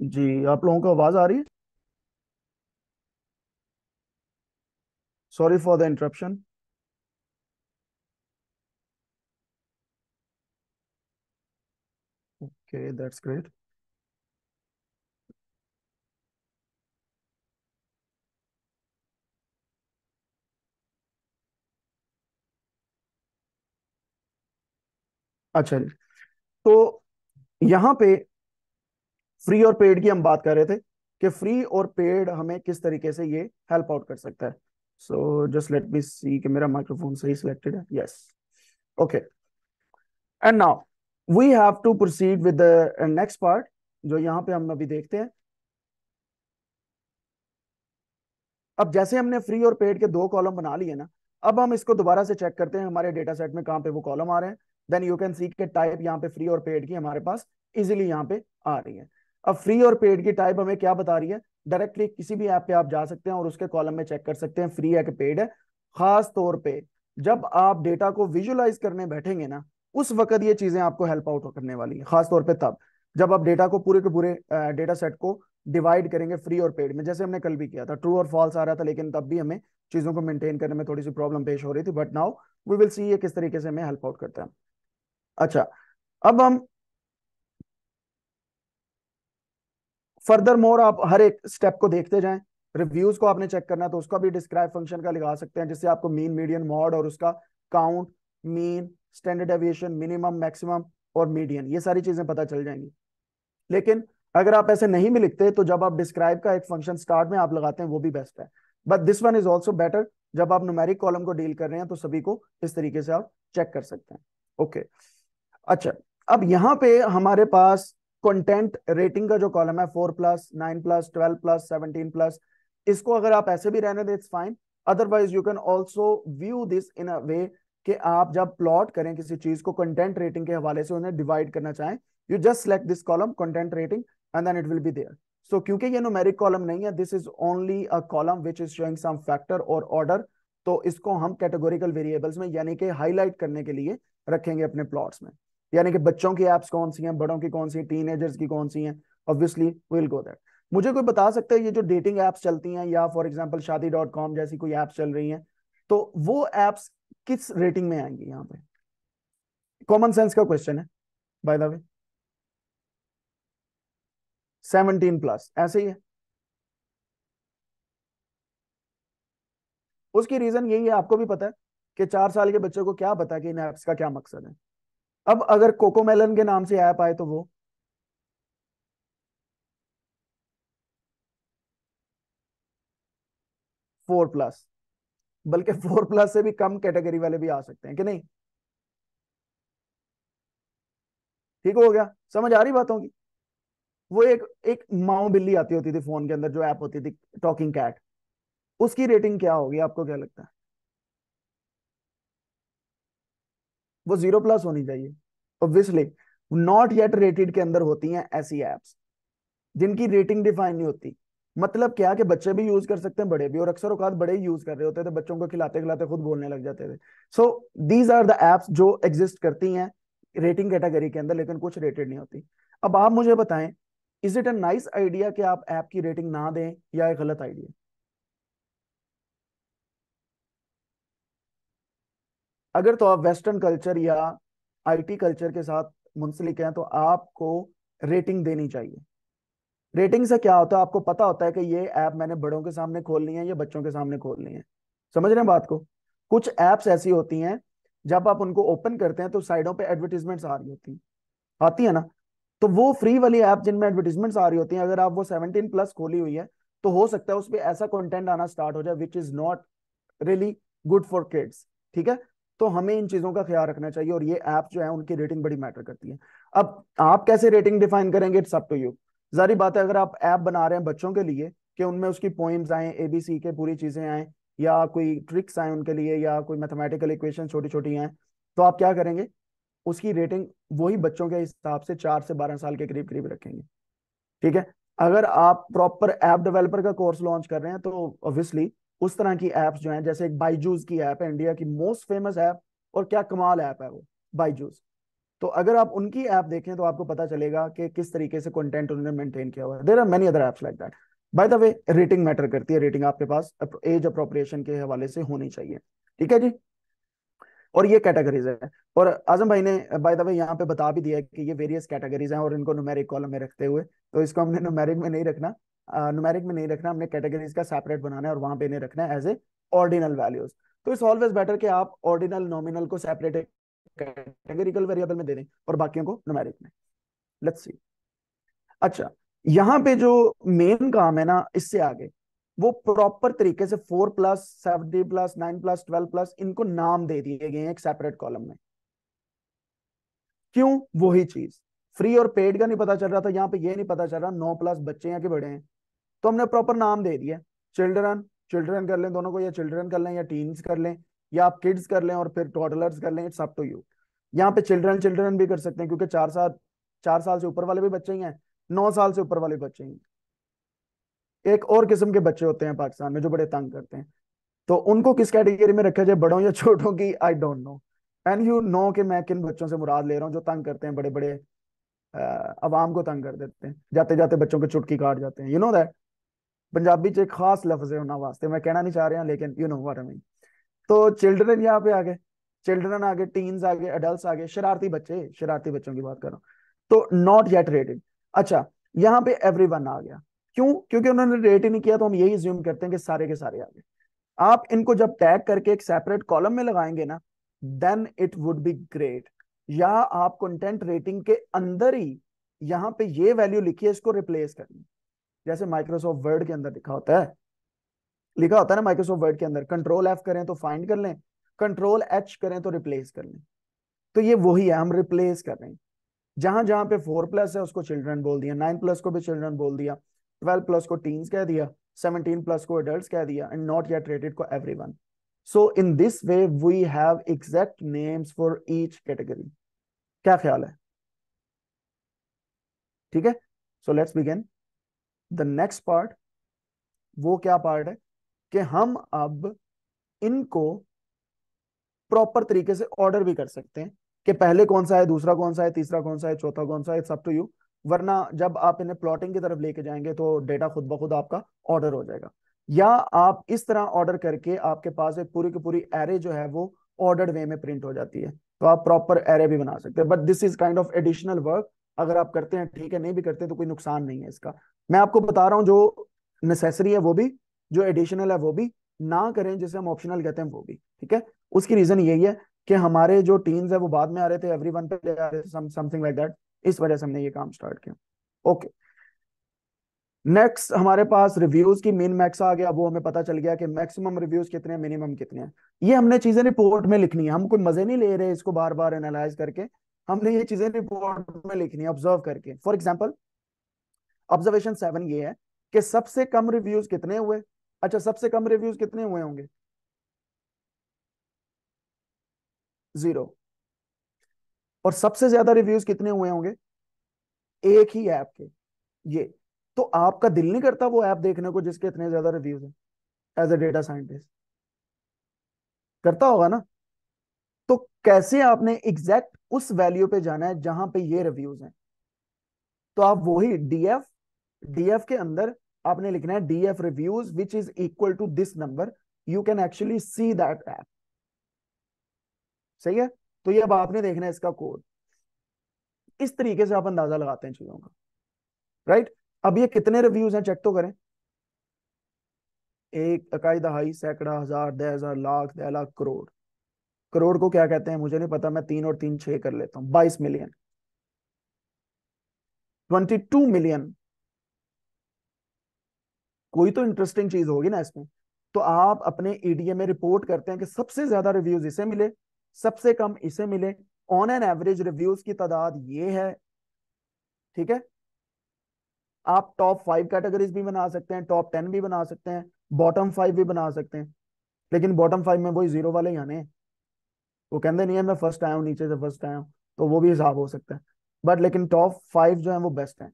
Speaker 1: जी आप लोगों को आवाज आ रही है sorry for the interruption okay that's great अच्छा जी तो यहां पे फ्री और पेड की हम बात कर रहे थे कि फ्री और पेड हमें किस तरीके से ये हेल्प आउट कर सकता है सो जस्ट लेट मी सी कि मेरा माइक्रोफोन सही सिलेक्टेड है yes okay and now we have to proceed with the next part जो यहां पे हम अभी देखते हैं अब जैसे हमने फ्री और पेड के दो कॉलम बना लिए ना अब हम इसको दोबारा से चेक करते हैं हमारे डेटा सेट में कहां पे वो कॉलम आ रहे हैं देन यू कैन सी के टाइप यहाँ पे फ्री और पेड की हमारे पास इजिली यहाँ पे आ रही है अब फ्री और पेड की टाइप हमें क्या बता रही है डायरेक्टली किसी भी ऐप पे आप जा सकते हैं और उसके कॉलम में चेक कर सकते हैं फ्री है कि पेड है खास तौर पे जब आप डेटा को विजुलाइज करने बैठेंगे ना उस वक्त ये चीजें आपको हेल्प आउट करने वाली है खास तौर पे तब जब आप डेटा को पूरे के पूरे डेटा सेट को डिवाइड करेंगे फ्री और पेड में जैसे हमने कल भी किया था ट्रू और फॉल्स आ रहा था लेकिन तब भी हमें चीजों को मेंटेन करने में थोड़ी सी प्रॉब्लम पेश हो रही थी but now we will see ये किस तरीके से हमें हेल्प आउट करता है अच्छा अब हम फर्दर मोर आप हर एक स्टेप को देखते जाएं रिव्यूज को आपने चेक करना है तो उसका भी डिस्क्राइब फंक्शन का लगा सकते हैं जिससे आपको मीन मीडियन मॉड और उसका count mean standard deviation minimum maximum और मीडियन ये सारी चीजें पता चल जाएंगी लेकिन अगर आप ऐसे नहीं भी लिखते तो जब आप डिस्क्राइब का एक फंक्शन स्टार्ट में आप लगाते हैं वो भी बेस्ट है but this one is also better जब आप न्यूमेरिक कॉलम को डील कर रहे हैं तो सभी को इस तरीके से आप चेक कर सकते हैं ओके okay. अच्छा अब यहाँ पे हमारे पास कंटेंट रेटिंग का जो कॉलम है four plus nine plus twelve plus seventeen plus इसको अगर आप ऐसे भी रहने दें it's fine otherwise you can also view this in a way कि आप जब प्लॉट करें किसी चीज को कंटेंट रेटिंग के हवाले से उन्हें डिवाइड करना चाहें you just select this column content rating and then it will be there so क्योंकि ये नोमेरिक कॉलम नहीं है this is only a column which is showing some factor और ऑर्डर तो इसको हम कैटेगोरिकल वेरिएबल्स में यानी कि हाईलाइट करने के लिए रखेंगे अपने प्लॉट्स में यानी कि बच्चों की एप्स कौन सी हैं बड़ों की कौन सी टीन एजर्स की कौन सी हैं ऑब्वियसली विल गो दैट मुझे कोई बता सकता है ये जो डेटिंग एप्स चलती हैं या for example Shaadi dot com जैसी कोई एप्स चल रही हैं तो वो एप्स किस रेटिंग में आएंगी यहाँ पे कॉमन सेंस का क्वेश्चन है by the way seventeen plus ऐसे ही है उसकी रीजन यही है आपको भी पता है कि चार साल के बच्चों को क्या पता है कि इन एप्स का क्या मकसद है अब अगर कोकोमेलन के नाम से ऐप आए तो वो फोर प्लस बल्कि फोर प्लस से भी कम कैटेगरी वाले भी आ सकते हैं कि नहीं ठीक हो गया समझ आ रही बातों की वो एक एक माओ बिल्ली आती होती थी फोन के अंदर जो ऐप होती थी टॉकिंग कैट उसकी रेटिंग क्या होगी आपको क्या लगता है वो जीरो प्लस होनी चाहिए ऑब्वियसली नॉट येट रेटेड के अंदर होती हैं ऐसी एप्स जिनकी रेटिंग डिफाइन नहीं होती मतलब क्या कि बच्चे भी यूज कर सकते हैं बड़े भी और अक्सर औकात बड़े ही यूज कर रहे होते थे तो बच्चों को खिलाते खिलाते खुद बोलने लग जाते थे so these are the apps जो एग्जिस्ट करती हैं रेटिंग कैटेगरी के अंदर लेकिन कुछ रेटेड नहीं होती अब आप मुझे बताएं is it a nice idea कि आप ऐप की रेटिंग ना दें या एक गलत आइडिया अगर तो आप वेस्टर्न कल्चर या आईटी कल्चर के साथ मुंसलिक हैं तो आपको रेटिंग देनी चाहिए रेटिंग से क्या होता है आपको पता होता है कि ये ऐप मैंने बड़ों के सामने खोलनी है या बच्चों के सामने खोलनी है समझ रहे हैं बात को कुछ ऐप्स ऐसी होती हैं जब आप उनको ओपन करते हैं तो साइडों पे एडवर्टीजमेंट्स आ रही होती हैं आती है ना तो वो फ्री वाली ऐप जिनमें एडवर्टीजमेंट्स आ रही होती हैं अगर आप वो सेवनटीन प्लस खोली हुई है तो हो सकता है उस पर ऐसा कॉन्टेंट आना स्टार्ट हो जाए which is not really good for kids ठीक है तो हमें इन चीजों का ख्याल रखना चाहिए और ये ऐप जो है उनकी रेटिंग बड़ी मैटर करती है अब आप कैसे रेटिंग डिफाइन करेंगे इट्स अप टू यू जारी बात है अगर आप ऐप बना रहे हैं बच्चों के लिए कि उनमें उसकी पोइम्स आए ए बी सी के पूरी चीजें आए या कोई ट्रिक्स आए उनके लिए या कोई मैथमेटिकल इक्वेशन छोटी छोटी आए तो आप क्या करेंगे उसकी रेटिंग वही बच्चों के हिसाब से चार से बारह साल के करीब करीब रखेंगे ठीक है अगर आप प्रॉपर ऐप डेवलपर का कोर्स लॉन्च कर रहे हैं तो ऑब्वियसली उस तरह की एप्स जो हैं जैसे एक बाइजूज की ऐप है इंडिया की मोस्ट फेमस ऐप और क्या कमाल ऐप है वो बाइजूज तो अगर आप उनकी ऐप देखें तो आपको पता चलेगा कि किस तरीके से कंटेंट उन्होंने मेंटेन किया हुआ है there are many other apps like that by the way rating matter करती है रेटिंग आपके पास एज अप्रोप्रिएशन के हवाले से होनी चाहिए ठीक है जी और ये कैटेगरीज है और आजम भाई ने बाय द वे यहाँ पे बता भी दिया है कि ये वेरियस कैटेगरीज हैं और इनको नुमेरिक कॉलम में रखते हुए तो इसको हमने नुमेरिक में नहीं रखना न्यूमेरिक में नहीं रखना हमने कैटेगरीज का सेपरेट बनाना है और वहां पे नहीं रखना है एज ए ऑर्डिनल वैल्यूज तो इट्स ऑलवेज बेटर कि आप ऑर्डिनल नॉमिनल को सेपरेट कैटेगरिकल वेरिएबल में दे दें और बाकियों को न्यूमेरिक में लेट्स सी अच्छा यहाँ पे जो मेन काम है ना इससे आगे वो प्रॉपर तरीके से four plus seventy plus nine plus twelve plus इनको नाम दे दिए गए हैं एक सेपरेट कॉलम में क्यों वही चीज फ्री और पेड का नहीं पता चल रहा था यहाँ पे ये नहीं पता चल रहा नौ प्लस बच्चे यहाँ के बड़े हैं तो हमने प्रॉपर नाम दे दिया चिल्ड्रन चिल्ड्रन कर लें दोनों को या चिल्ड्रन कर लें या टीन्स कर लें या आप किड्स कर लें और फिर टॉडलर्स कर लें इट्स अप टू यू यहाँ पे चिल्ड्रन चिल्ड्रन भी कर सकते हैं क्योंकि चार साल चार साल से ऊपर वाले भी बच्चे ही हैं नौ साल से ऊपर वाले बच्चे ही हैं एक और किस्म के बच्चे होते हैं पाकिस्तान में जो बड़े तंग करते हैं तो उनको किस कैटेगरी में रखा जाए बड़ों या छोटों की I don't know and you know कि मैं किन बच्चों से मुराद ले रहा हूँ जो तंग करते हैं बड़े बड़े अवाम को तंग कर देते हैं जाते जाते बच्चों के चुटकी काट जाते हैं यू नो दैट पंजाबी च एक खास लफ्ज है उन्होंने वास्ते मैं कहना नहीं चाह रहा लेकिन you know what I mean तो चिल्ड्रन यहाँ पे आ गए चिल्ड्रन आ गए टीन्स आ गए एडल्ट आ गए शरारती बच्चे शरारती बच्चों की बात कर रहा हूँ तो नॉट येट रेटेड अच्छा यहाँ पे एवरी आ गया क्यों क्योंकि उन्होंने रेट ही नहीं किया तो हम यही ज्यूम करते हैं कि सारे के सारे आ गए आप इनको जब टैग करके एक सेपरेट कॉलम में लगाएंगे ना then it would be great या आप कंटेंट रेटिंग के अंदर ही यहाँ पे ये वैल्यू लिखिए इसको रिप्लेस करनी जैसे माइक्रोसॉफ्ट वर्ड के अंदर लिखा होता है लिखा होता है ना माइक्रोसॉफ्ट वर्ड के अंदर कंट्रोल एफ करें तो फाइंड कर लें कंट्रोल एच करें तो रिप्लेस कर लें तो ये वही है हम रिप्लेस कर रहे हैं जहां जहां पे फोर प्लस है उसको चिल्ड्रन बोल दिया नाइन प्लस को भी चिल्ड्रन बोल दिया ट्वेल्व प्लस को टीन कह दिया सेवनटीन प्लस को एडल्ट कह दिया एंड नॉट येट रेटेड को every one so in this way we have exact names for each category क्या ख्याल है ठीक है so let's begin the next part वो क्या पार्ट है कि हम अब इनको प्रॉपर तरीके से ऑर्डर भी कर सकते हैं कि पहले कौन सा है दूसरा कौन सा है तीसरा कौन सा है चौथा कौन सा है सब टू यू वरना जब आप इन्हें प्लॉटिंग की तरफ लेके जाएंगे तो डेटा खुद ब खुद आपका ऑर्डर हो जाएगा या आप इस तरह ऑर्डर करके आपके पास एक पूरी की पूरी एरे जो है वो ऑर्डर्ड वे में प्रिंट हो जाती है तो आप प्रॉपर एरे भी बना सकते हैं but this is kind of additional work अगर आप करते हैं ठीक है नहीं भी करते तो कोई नुकसान नहीं है इसका मैं आपको बता रहा हूँ जो नेसेसरी है वो भी जो एडिशनल है वो भी ना करें जिसे हम ऑप्शनल कहते हैं वो भी ठीक है उसकी रीजन यही है कि हमारे जो टीम्स है वो बाद में आ रहे थे एवरी वन पे आ रहे थे समथिंग लाइक दैट इस वजह से हमने ये काम स्टार्ट किया ओके okay. नेक्स्ट हमारे पास रिव्यूज की मेन मैक्स आ गया वो हमें पता चल गया कि मैक्सिमम रिव्यूज कितने हैं मिनिमम कितने हैं ये हमने चीजें रिपोर्ट में लिखनी है हम कोई मजे नहीं ले रहे इसको बार बार एनालाइज करके हमने ये चीजें रिपोर्ट में लिखनी है ऑब्जर्व करके फॉर एग्जाम्पल ऑब्जर्वेशन सेवन ये है कि सबसे कम रिव्यूज कितने हुए अच्छा सबसे कम रिव्यूज कितने हुए होंगे जीरो और सबसे ज्यादा रिव्यूज कितने हुए होंगे एक ही ऐप के ये तो आपका दिल नहीं करता वो ऐप देखने को जिसके इतने ज्यादा रिव्यूज हैं एज ए डेटा साइंटिस्ट करता होगा ना तो कैसे आपने एग्जैक्ट उस वैल्यू पे जाना है जहां पे ये रिव्यूज हैं तो आप वही डीएफ डीएफ के अंदर आपने लिखना है DF reviews which is equal to this number you can actually see that app सही है तो ये अब आपने देखना है इसका कोड इस तरीके से आप अंदाजा लगाते हैं चीजों का राइट अब ये कितने रिव्यूज हैं चेक तो करें एक अकाई दहाई सैकड़ा हजार दह हजार लाख दह लाख करोड़ करोड़ को क्या कहते हैं मुझे नहीं पता मैं तीन और तीन छह कर लेता हूं बाईस मिलियन ट्वेंटी टू मिलियन कोई तो इंटरेस्टिंग चीज होगी ना इसमें तो आप अपने ईडीए e में रिपोर्ट करते हैं कि सबसे ज्यादा रिव्यूज इसे मिले सबसे कम इसे मिले ऑन एन एवरेज रिव्यूज की तादाद ये है ठीक है आप टॉप फाइव कैटेगरीज भी बना सकते हैं टॉप टेन भी बना सकते हैं बॉटम फाइव भी बना सकते हैं लेकिन बॉटम फाइव में वही जीरो वाले ही आने वो कहते नहीं है मैं फर्स्ट आया हूँ नीचे से फर्स्ट आया हूँ तो वो भी हिसाब हो सकता है बट लेकिन टॉप फाइव जो है वो बेस्ट है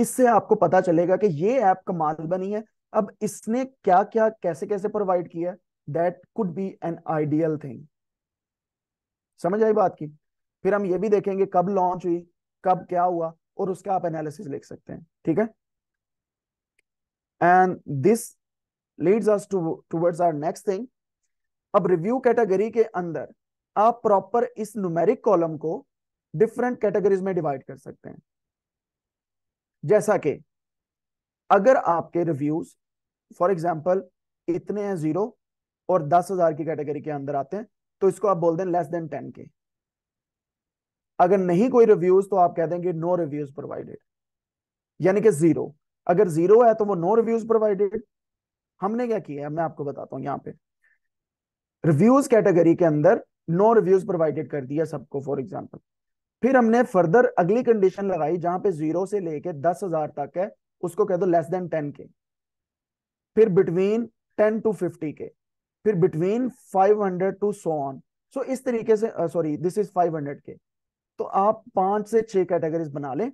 Speaker 1: इससे आपको पता चलेगा कि ये ऐप कमाल बनी है अब इसने क्या क्या कैसे कैसे प्रोवाइड किया that could be an ideal thing समझ आई बात की फिर हम ये भी देखेंगे कब लॉन्च हुई कब क्या हुआ और उसका आप एनालिसिस लिख सकते हैं ठीक है and this leads us to towards our next thing अब रिव्यू कैटेगरी के अंदर आप प्रॉपर इस न्यूमेरिक कॉलम को डिफरेंट कैटेगरीज में डिवाइड कर सकते हैं जैसा कि अगर आपके रिव्यूज फॉर एग्जाम्पल इतने हैं जीरो और दस हजार की कैटेगरी के अंदर आते हैं तो इसको आप बोल दें लेस देन टेन के अगर नहीं कोई रिव्यूज तो आप कह देंगे नो रिव्यूज प्रोवाइडेड यानी कि जीरो अगर जीरो है तो वो नो रिव्यूज प्रोवाइडेड हमने क्या किया है मैं आपको बताता हूं यहां पे रिव्यूज कैटेगरी के अंदर नो रिव्यूज प्रोवाइडेड कर दिया सबको फॉर एग्जाम्पल फिर हमने फर्दर अगली कंडीशन लगाई जहां पे जीरो से लेके दस हजार तक है उसको कह दो लेस देन टेन के फिर बिटवीन टेन टू फिफ्टी के फिर between five hundred to so on so इस तरीके से sorry this is five hundred के तो आप पांच से छह कैटेगरीज बना लें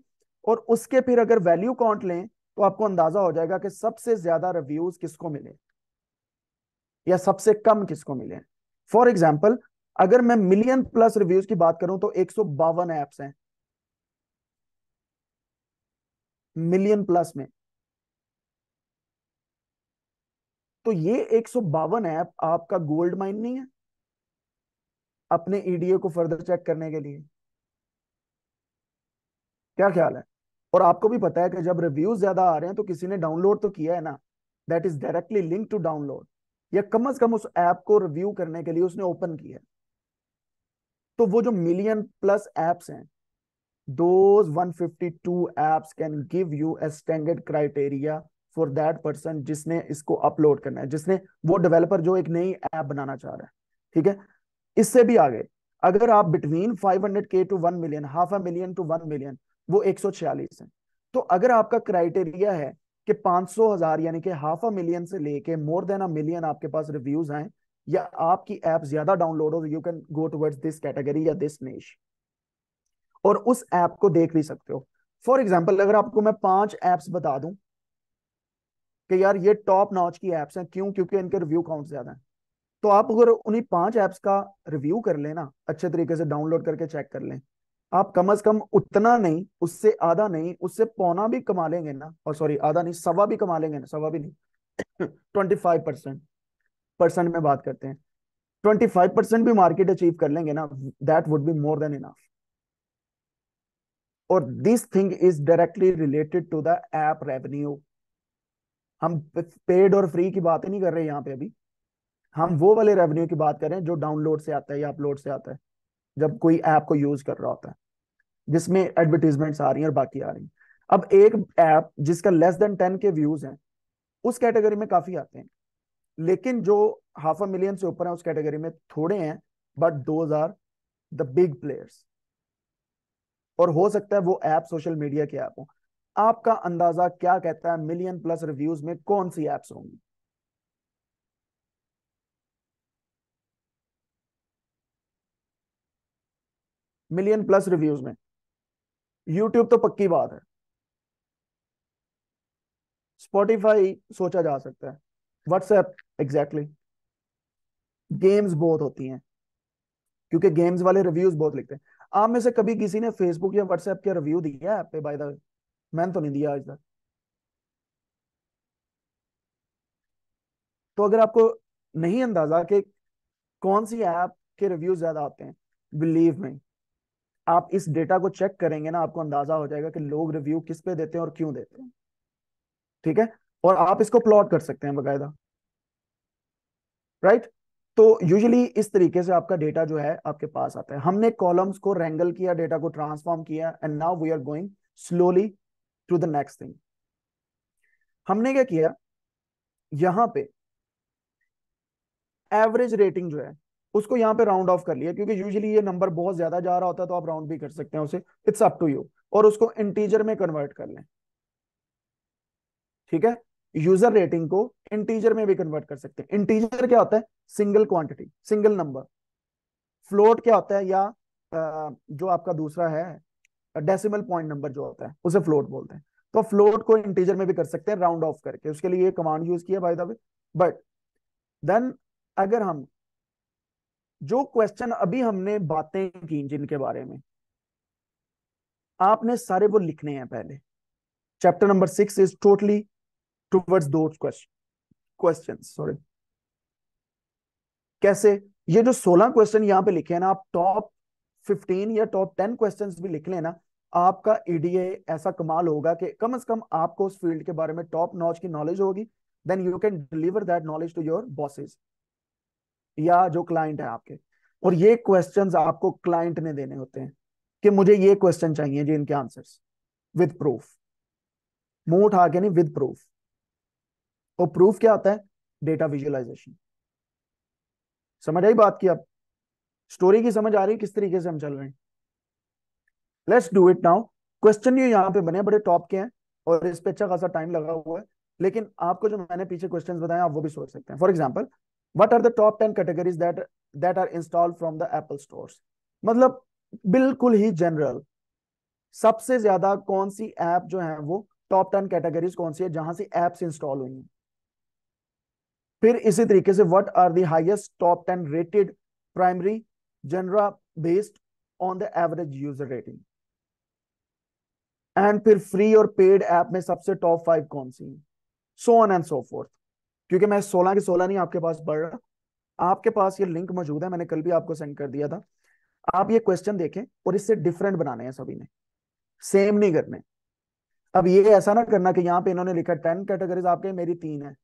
Speaker 1: और उसके फिर अगर वैल्यू काउंट लें तो आपको अंदाजा हो जाएगा कि सबसे ज्यादा रिव्यूज किसको मिले या सबसे कम किसको मिले फॉर एग्जाम्पल अगर मैं मिलियन प्लस रिव्यूज की बात करूं तो एक सौ बावन एप्स हैं मिलियन प्लस में तो ये एक सौ बावन ऐप आपका गोल्ड माइन नहीं है अपने ईडीए e को फर्दर चेक करने के लिए क्या ख्याल है और आपको भी पता है कि जब रिव्यूज ज्यादा आ रहे हैं तो किसी ने डाउनलोड तो किया है ना that is directly link to download या कम अज कम उस ऐप को रिव्यू करने के लिए उसने ओपन किया है तो वो जो मिलियन प्लस एप्स हैं those 152 apps can give you a standard criteria for that person जिसने इसको अपलोड करना है जिसने वो डेवलपर जो एक नई ऐप बनाना चाह रहा है ठीक है इससे भी आगे अगर आप बिटवीन के to 1 million half a million to 1 million वो 146 है तो अगर आपका क्राइटेरिया है कि 500 हजार यानी कि हाफ अ मिलियन से लेके मोर देन अ मिलियन आपके पास रिव्यूज आए या आपकी ऐप ज्यादा डाउनलोड हो तो you can go towards this category या दिस नेश और उस ऐप को देख भी सकते हो फॉर एग्जाम्पल अगर आपको मैं पांच ऐप्स बता दूं कि यार ये टॉप नॉच की एप्स हैं क्यों क्योंकि इनके रिव्यू काउंट ज्यादा है तो आप अगर उन्हीं पांच ऐप्स का रिव्यू कर लेना अच्छे तरीके से डाउनलोड करके चेक कर लें आप कम अज कम उतना नहीं उससे आधा नहीं उससे पौना भी कमा लेंगे ना और सॉरी आधा नहीं सवा भी कमा लेंगे ना सवा भी नहीं ट्वेंटी फाइव परसेंट परसेंट में बात करते हैं ट्वेंटी फाइव परसेंट भी मार्केट अचीव कर लेंगे ना that would be more than enough और this thing is directly related to the app revenue हम पेड और फ्री की बात ही नहीं कर रहे यहाँ पे अभी हम वो वाले रेवेन्यू की बात कर रहे हैं जो डाउनलोड से आता है या अपलोड से आता है जब कोई ऐप को यूज कर रहा होता है जिसमें एडवर्टीजमेंट्स आ रही हैं और बाकी आ रही हैं अब एक ऐप जिसका less than ten K views हैं उस कैटेगरी में काफी आते हैं लेकिन जो हाफ अ मिलियन से ऊपर है उस कैटेगरी में थोड़े हैं but those are the big players और हो सकता है वो ऐप सोशल मीडिया के ऐप हो आपका अंदाजा क्या कहता है मिलियन प्लस रिव्यूज में कौन सी ऐप्स होंगी मिलियन प्लस रिव्यूज में यूट्यूब तो पक्की बात है स्पॉटिफाई सोचा जा सकता है व्हाट्सएप एग्जैक्टली गेम्स बहुत होती हैं क्योंकि गेम्स वाले रिव्यूज बहुत लिखते हैं आप में से कभी किसी ने फेसबुक या व्हाट्सएप के रिव्यू दिया है पे बाय द मैंने तो नहीं दिया आज तक तो अगर आपको नहीं अंदाजा कि कौन सी ऐप के रिव्यू ज्यादा आते हैं बिलीव में आप इस डेटा को चेक करेंगे ना आपको अंदाजा हो जाएगा कि लोग रिव्यू किस पे देते हैं और क्यों देते हैं ठीक है और आप इसको प्लॉट कर सकते हैं बकायदा राइट तो यूजुअली इस तरीके से आपका डेटा जो है आपके पास आता है हमने कॉलम्स को रेंगल किया डेटा को ट्रांसफॉर्म किया and now we are going slowly to the next thing हमने क्या किया यहां पे एवरेज रेटिंग जो है उसको यहां पे राउंड ऑफ कर लिया क्योंकि यूजुअली ये नंबर बहुत ज्यादा जा रहा होता है तो आप राउंड भी कर सकते हैं उसे इट्स अप टू यू और उसको इंटीजर में कन्वर्ट कर लें ठीक है यूजर रेटिंग को इंटीजर में भी कन्वर्ट कर सकते हैं इंटीजर क्या होता है single quantity single number float क्या होता है या जो आपका दूसरा है डेसिमल पॉइंट नंबर जो होता है उसे फ्लोट बोलते हैं तो फ्लोट को इंटीजर में भी कर सकते हैं राउंड ऑफ करके उसके लिए कमांड यूज किया by the way but then अगर हम जो क्वेश्चन अभी हमने बातें की जिनके बारे में आपने सारे वो लिखने हैं पहले chapter number six is totally towards those question, questions sorry कैसे ये जो 16 क्वेश्चन यहां पे लिखे हैं ना आप टॉप 15 या टॉप 10 क्वेश्चंस भी लिख लेना आपका ईडीए ऐसा कमाल होगा कि कम से कम आपको उस फील्ड के बारे में टॉप नॉच की नॉलेज होगी then you can deliver that knowledge to your bosses या जो क्लाइंट है आपके और ये क्वेश्चंस आपको क्लाइंट ने देने होते हैं कि मुझे ये क्वेश्चन चाहिए जी इनके आंसर्स विद प्रूफ मोट उठा नहीं विद प्रूफ और प्रूफ क्या आता है डेटा विजुअलाइजेशन समझ आई बात की आप स्टोरी की समझ आ रही किस तरीके से हम चल रहे हैं let's do it now question ये यहाँ पे बने बड़े टॉप के हैं और इस पे अच्छा खासा टाइम लगा हुआ है लेकिन आपको जो मैंने पीछे क्वेश्चंस बताए आप वो भी सोच सकते हैं for example what are the top ten categories that that are install from the Apple stores मतलब बिल्कुल ही जनरल सबसे ज्यादा कौन सी ऐप जो है वो टॉप टेन कैटेगरीज कौन सी है जहां से ऐप्स इंस्टॉल हुई हैं फिर इसी तरीके से what are the highest top ten rated primary genre based on the average user rating and फिर फ्री और पेड ऐप में सबसे टॉप फाइव कौन सी so on and so forth क्योंकि मैं सोलह के सोलह नहीं आपके पास पढ़ रहा आपके पास ये लिंक मौजूद है मैंने कल भी आपको सेंड कर दिया था आप ये क्वेश्चन देखें और इससे डिफरेंट बनाने हैं सभी ने सेम नहीं करने अब ये ऐसा ना करना कि यहाँ पे इन्होंने लिखा टेन कैटेगरीज आपके मेरी तीन है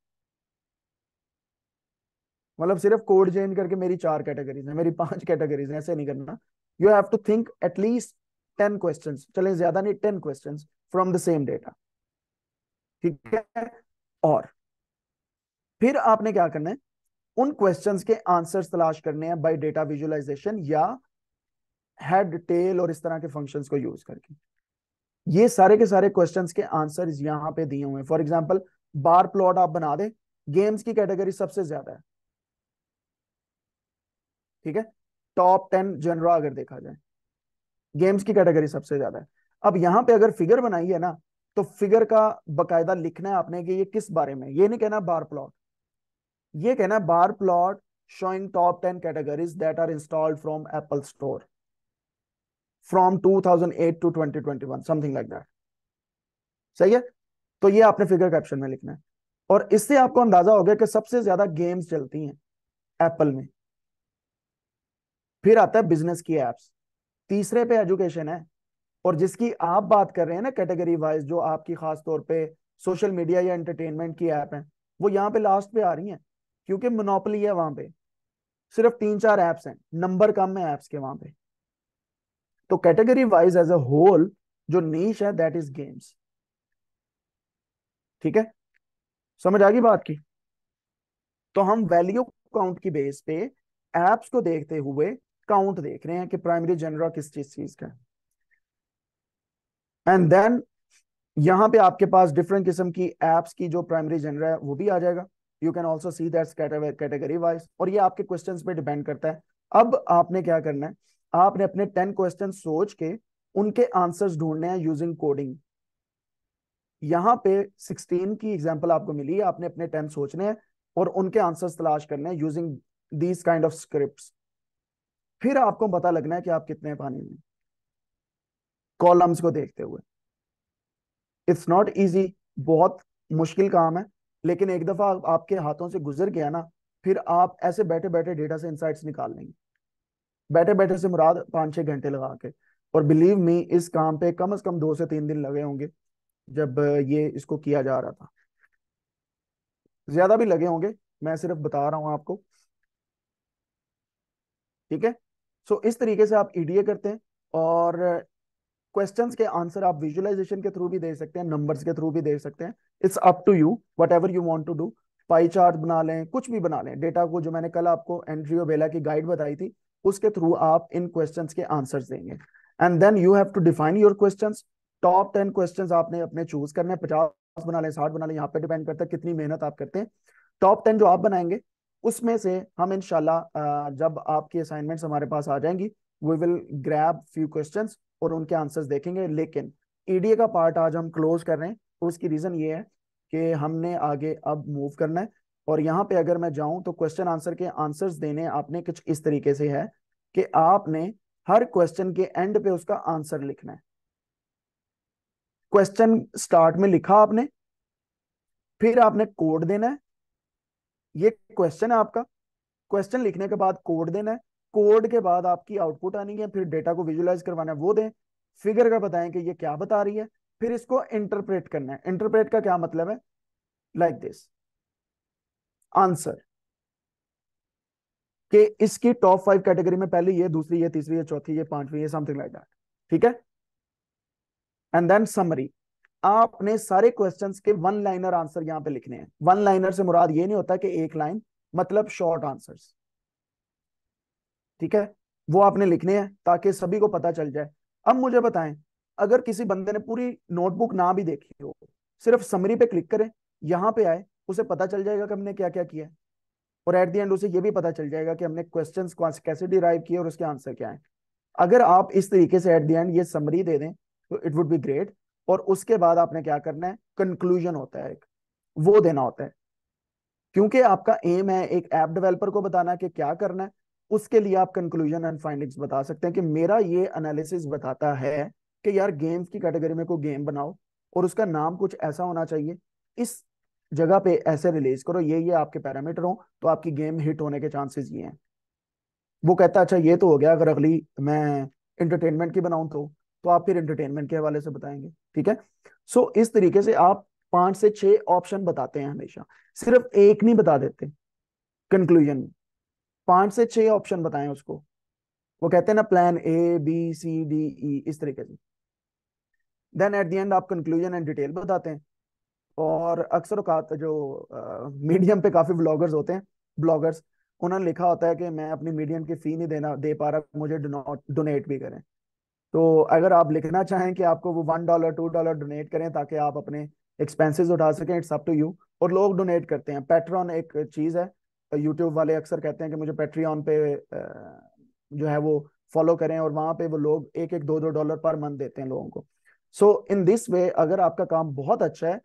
Speaker 1: मतलब सिर्फ कोड चेंज करके मेरी चार कैटेगरीज है मेरी पांच कैटेगरीज है ऐसे नहीं करना you have to think at least ten question चले ज्यादा नहीं ten question from the same data ठीक है और फिर आपने क्या करना है उन क्वेश्चंस के आंसर्स तलाश करने हैं बाय डेटा विजुअलाइजेशन या हेड टेल और इस तरह के फंक्शंस को यूज करके ये सारे के सारे क्वेश्चंस के आंसर्स यहाँ पे दिए हुए हैं फॉर एग्जांपल बार प्लॉट आप बना दे गेम्स की कैटेगरी सबसे ज्यादा है ठीक है टॉप टेन जनरा अगर देखा जाए गेम्स की कैटेगरी सबसे ज्यादा है अब यहाँ पे अगर फिगर बनाई है ना तो फिगर का बकायदा लिखना है आपने कि ये किस बारे में ये नहीं कहना बार प्लॉट ये कहना bar plot showing top ten categories that are installed from Apple store from 2008 to 2021 something like that सही है तो ये आपने फिगर कैप्शन में लिखना है और इससे आपको अंदाजा हो गया कि सबसे ज्यादा गेम्स चलती हैं एप्पल में फिर आता है बिजनेस की एप्स तीसरे पे एजुकेशन है और जिसकी आप बात कर रहे हैं ना कैटेगरी वाइज जो आपकी खास तौर पे सोशल मीडिया या एंटरटेनमेंट की ऐप है वो यहाँ पे लास्ट पे आ रही है क्योंकि मोनोपली है वहां पे सिर्फ तीन चार एप्स हैं नंबर कम है एप्स के वहां पे तो category wise as a whole जो नीश है दैट इज गेम्स ठीक है समझ आ गई बात की तो हम वैल्यू काउंट की बेस पे एप्स को देखते हुए काउंट देख रहे हैं कि प्राइमरी जेनरा किस चीज चीज का है एंड देन यहां पे आपके पास डिफरेंट किस्म की एप्स की जो प्राइमरी जेनरा है वो भी आ जाएगा you can also see that category wise और ये आपके क्वेश्चन पे डिपेंड करता है अब आपने क्या करना है आपने अपने टेन क्वेश्चन सोच के उनके आंसर्स ढूंढने हैं यूजिंग कोडिंग यहाँ पे 16 की एग्जांपल आपको मिली है आपने अपने टेन सोचने हैं और उनके आंसर्स तलाश करने हैं using these kind of scripts फिर आपको पता लगना है कि आप कितने पानी में कॉलम्स को देखते हुए इट्स नॉट इजी बहुत मुश्किल काम है लेकिन एक दफा आपके हाथों से गुजर गया ना फिर आप ऐसे बैठे बैठे डेटा से इंसाइट्स निकाल लेंगे बैठे बैठे से मुराद पांच छह घंटे लगा के और बिलीव मी इस काम पे कम से कम दो से तीन दिन लगे होंगे जब ये इसको किया जा रहा था ज्यादा भी लगे होंगे मैं सिर्फ बता रहा हूं आपको ठीक है सो इस तरीके से आप ईडीए e करते हैं और क्वेश्चंस के आंसर आप विजुअलाइजेशन के थ्रू भी दे सकते हैं नंबर्स के थ्रू भी दे सकते हैं it's up to you whatever you want to do pie chart बना लें कुछ भी बना लें डेटा को जो मैंने कल आपको एंड्रियो बेला की गाइड बताई थी उसके थ्रू आप इन क्वेश्चन के आंसर देंगे and then you have to define your question top ten question आपने अपने चूज करने पचास बना लें साठ बना लें यहाँ पे डिपेंड करता है कितनी मेहनत आप करते हैं टॉप टेन जो आप बनाएंगे उसमें से हम इनशाला जब आपके असाइनमेंट्स हमारे पास आ जाएंगी we will grab few question और उनके आंसर्स देखेंगे लेकिन ईडीए का पार्ट आज हम क्लोज कर रहे हैं तो उसकी रीज़न ये है कि हमने आगे अब मूव करना है और यहाँ पे अगर मैं जाऊं तो क्वेश्चन आंसर के आंसर्स देने आपने कुछ इस तरीके से है कि आपने हर क्वेश्चन के एंड पे उसका आंसर लिखना है क्वेश्चन स्टार्ट में लिखा आपने फिर आपने कोड देना है ये क्वेश्चन है आपका क्वेश्चन लिखने के बाद कोड देना है कोड के बाद आपकी आउटपुट आनी है फिर डेटा को विजुलाइज करवाना है वो दें फिगर का बताएं कि ये क्या बता रही है फिर इसको इंटरप्रेट करना है इंटरप्रेट का क्या मतलब है लाइक दिस आंसर कि इसकी टॉप फाइव कैटेगरी में पहली ये दूसरी ये तीसरी ये चौथी ये पांचवी ये समथिंग लाइक दैट ठीक है एंड देन समरी आपने सारे क्वेश्चंस के वन लाइनर आंसर यहाँ पे लिखने हैं वन लाइनर से मुराद ये नहीं होता कि एक लाइन मतलब शॉर्ट आंसर्स ठीक है वो आपने लिखने हैं ताकि सभी को पता चल जाए अब मुझे बताएं अगर किसी बंदे ने पूरी नोटबुक ना भी देखी हो सिर्फ समरी पे क्लिक करें यहाँ पे आए उसे पता चल जाएगा कि हमने क्या क्या किया है और एट दी एंड उसे ये भी पता चल जाएगा कि हमने क्वेश्चन कैसे डिराइव किए और उसके आंसर क्या है अगर आप इस तरीके से एट दी एंड ये समरी दे दें तो इट वुड बी ग्रेट और उसके बाद आपने क्या करना है कंक्लूजन होता है एक वो देना होता है क्योंकि आपका एम है एक ऐप डेवलपर को बताना कि क्या करना है उसके लिए आप कंक्लूजन एंड फाइंडिंग्स बता सकते हैं कि मेरा ये एनालिसिस बताता है कि यार गेम्स की कैटेगरी में कोई गेम बनाओ और उसका नाम कुछ ऐसा होना चाहिए इस जगह पे ऐसे रिलीज करो ये ये आपके पैरामीटर हो तो आपकी गेम हिट होने के चांसेस ये हैं वो कहता अच्छा ये तो हो गया अगर अगली मैं इंटरटेनमेंट की बनाऊं तो तो आप फिर एंटरटेनमेंट के हवाले से बताएंगे ठीक है सो इस तरीके से आप पांच से छह ऑप्शन बताते हैं हमेशा सिर्फ एक नहीं बता देते कंक्लूजन में पांच से छह ऑप्शन बताएं उसको वो कहते हैं ना plan A B C D E इस तरीके से देन एट द एंड आप कंक्लूजन एंड डिटेल बताते हैं और अक्सर अवकात जो मीडियम uh, पे काफी ब्लॉगर्स होते हैं ब्लॉगर्स उन्होंने लिखा होता है कि मैं अपनी मीडियम की फी नहीं देना दे पा रहा मुझे डोनेट भी करें तो अगर आप लिखना चाहें कि आपको वो one dollar two dollar donate करें ताकि आप अपने एक्सपेंसेस उठा सकें इट्स अप टू यू और लोग डोनेट करते हैं पेट्रॉन एक चीज़ है यूट्यूब वाले अक्सर कहते हैं कि मुझे पेट्रियन पे जो है वो फॉलो करें और वहाँ पे वो लोग एक एक दो दो डॉलर पर मंथ देते हैं लोगों को सो इन दिस वे अगर आपका काम बहुत अच्छा है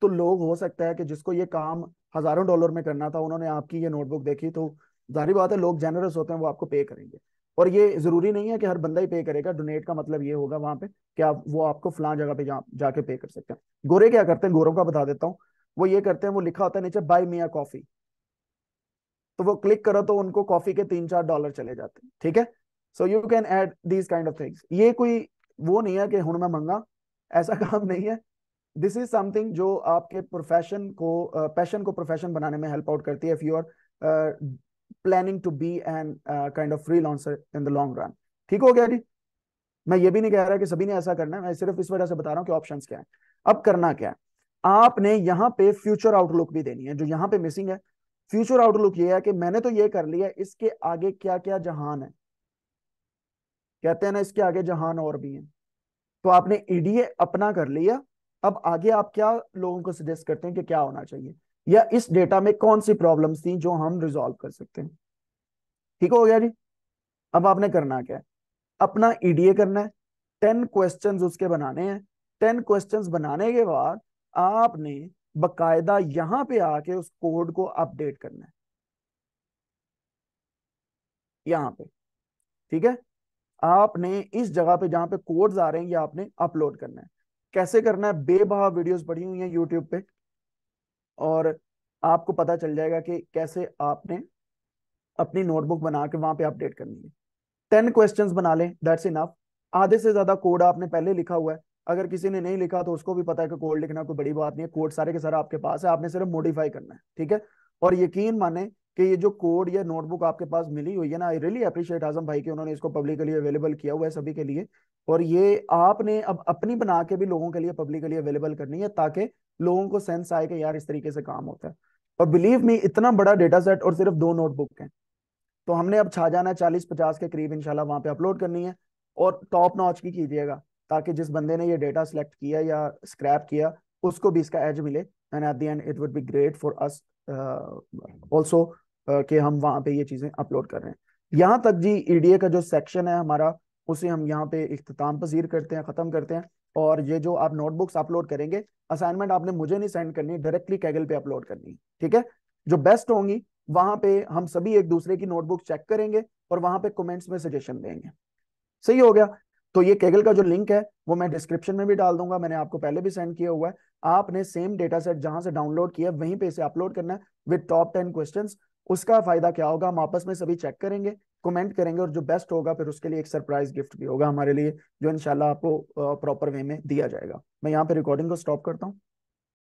Speaker 1: तो लोग हो सकता है कि जिसको ये काम हज़ारों डॉलर में करना था उन्होंने आपकी ये नोटबुक देखी तो जारी बात है लोग जेनरस होते हैं वो आपको पे करेंगे और ये जरूरी नहीं है कि हर बंदा ही पे करेगा डोनेट का मतलब ये होगा वहां पे कि आप वो आपको फलां जगह पे जा, जाके पे कर सकते हैं गोरे क्या करते हैं गोरों का बता देता हूँ वो ये करते हैं वो लिखा होता है नीचे बाई मिया कॉफी तो वो क्लिक करो तो उनको कॉफी के तीन चार डॉलर चले जाते हैं ठीक है so you can add these kind of things ये कोई वो नहीं है कि हूं मैं मंगा ऐसा काम नहीं है दिस इज समथिंग जो आपके प्रोफेशन को पैशन uh, को प्रोफेशन बनाने में हेल्प आउट करती है if you are planning to be an kind of freelancer in the long run ठीक हो गया जी मैं ये भी नहीं कह रहा कि सभी ने ऐसा करना है मैं सिर्फ इस वजह से बता रहा हूँ कि ऑप्शन क्या है अब करना क्या है आपने यहाँ पे फ्यूचर आउटलुक भी देनी है जो यहाँ पे मिसिंग है फ्यूचर आउटलुक ये है कि मैंने तो ये कर लिया इसके आगे क्या क्या जहान है कहते हैं ना इसके आगे जहान और भी हैं तो आपने ईडीए अपना कर लिया अब आगे आप क्या लोगों को सजेस्ट करते हैं कि क्या होना चाहिए या इस डेटा में कौन सी प्रॉब्लम्स थी जो हम रिजॉल्व कर सकते हैं ठीक हो गया जी अब आपने करना क्या है अपना ईडीए करना है टेन क्वेश्चंस उसके बनाने हैं टेन क्वेश्चंस बनाने के बाद आपने बकायदा यहां पे आके उस कोड को अपडेट करना है यहां पे ठीक है आपने इस जगह पे जहां पे कोड्स आ रहे हैं ये आपने अपलोड करना है कैसे करना है बेबहा वीडियोस पड़ी हुई हैं यूट्यूब पे और आपको पता चल जाएगा कि कैसे आपने अपनी नोटबुक बना के वहां पे अपडेट करनी है टेन क्वेश्चंस बना लें दैट्स इनफ आधे से ज्यादा कोड आपने पहले लिखा हुआ है अगर किसी ने नहीं लिखा तो उसको भी पता है कि कोड लिखना कोई बड़ी बात नहीं है कोड सारे के सारे आपके पास है आपने सिर्फ मॉडिफाई करना है ठीक है और यकीन माने कि ये जो कोड या नोटबुक आपके पास मिली हुई है ना आई रियली अप्रिशिएट आजम भाई के उन्होंने इसको पब्लिकली अवेलेबल किया हुआ है सभी के लिए और ये आपने अब अपनी बना के भी लोगों के लिए पब्लिकली अवेलेबल करनी है ताकि लोगों को सेंस आए कि यार इस तरीके से काम होता है और बिलीव मी इतना बड़ा डेटा सेट और सिर्फ दो नोटबुक है तो हमने अब छा जाना है चालीस पचास के करीब इनशाला वहाँ पे अपलोड करनी है और टॉप नॉच की कीजिएगा ताकि जिस बंदे ने ये डेटा सेलेक्ट किया या स्क्रैप किया उसको भी इसका एज मिले and at the end it would be great for us also कि हम वहां पे ये चीजें अपलोड कर रहे हैं यहाँ तक जी ईडीए e का जो सेक्शन है हमारा उसे हम यहाँ पे इख्ताम पसीर करते हैं ख़त्म करते हैं और ये जो आप नोटबुक्स अपलोड करेंगे असाइनमेंट आपने मुझे नहीं सेंड करनी डायरेक्टली कैगल पे अपलोड करनी ठीक है जो बेस्ट होंगी वहां पे हम सभी एक दूसरे की नोटबुक चेक करेंगे और वहां पे कमेंट्स में सजेशन देंगे सही हो गया तो ये केगल का जो लिंक है वो मैं डिस्क्रिप्शन में भी डाल दूंगा मैंने आपको पहले भी सेंड किया हुआ है आपने सेम डेटा सेट जहां से डाउनलोड किया वहीं पे इसे अपलोड करना है विद टॉप टेन क्वेश्चंस उसका फायदा क्या होगा हम आपस में सभी चेक करेंगे कमेंट करेंगे और जो बेस्ट होगा फिर उसके लिए एक सरप्राइज गिफ्ट भी होगा हमारे लिए जो इनशाला आपको प्रॉपर वे में दिया जाएगा मैं यहाँ पे रिकॉर्डिंग को स्टॉप करता हूँ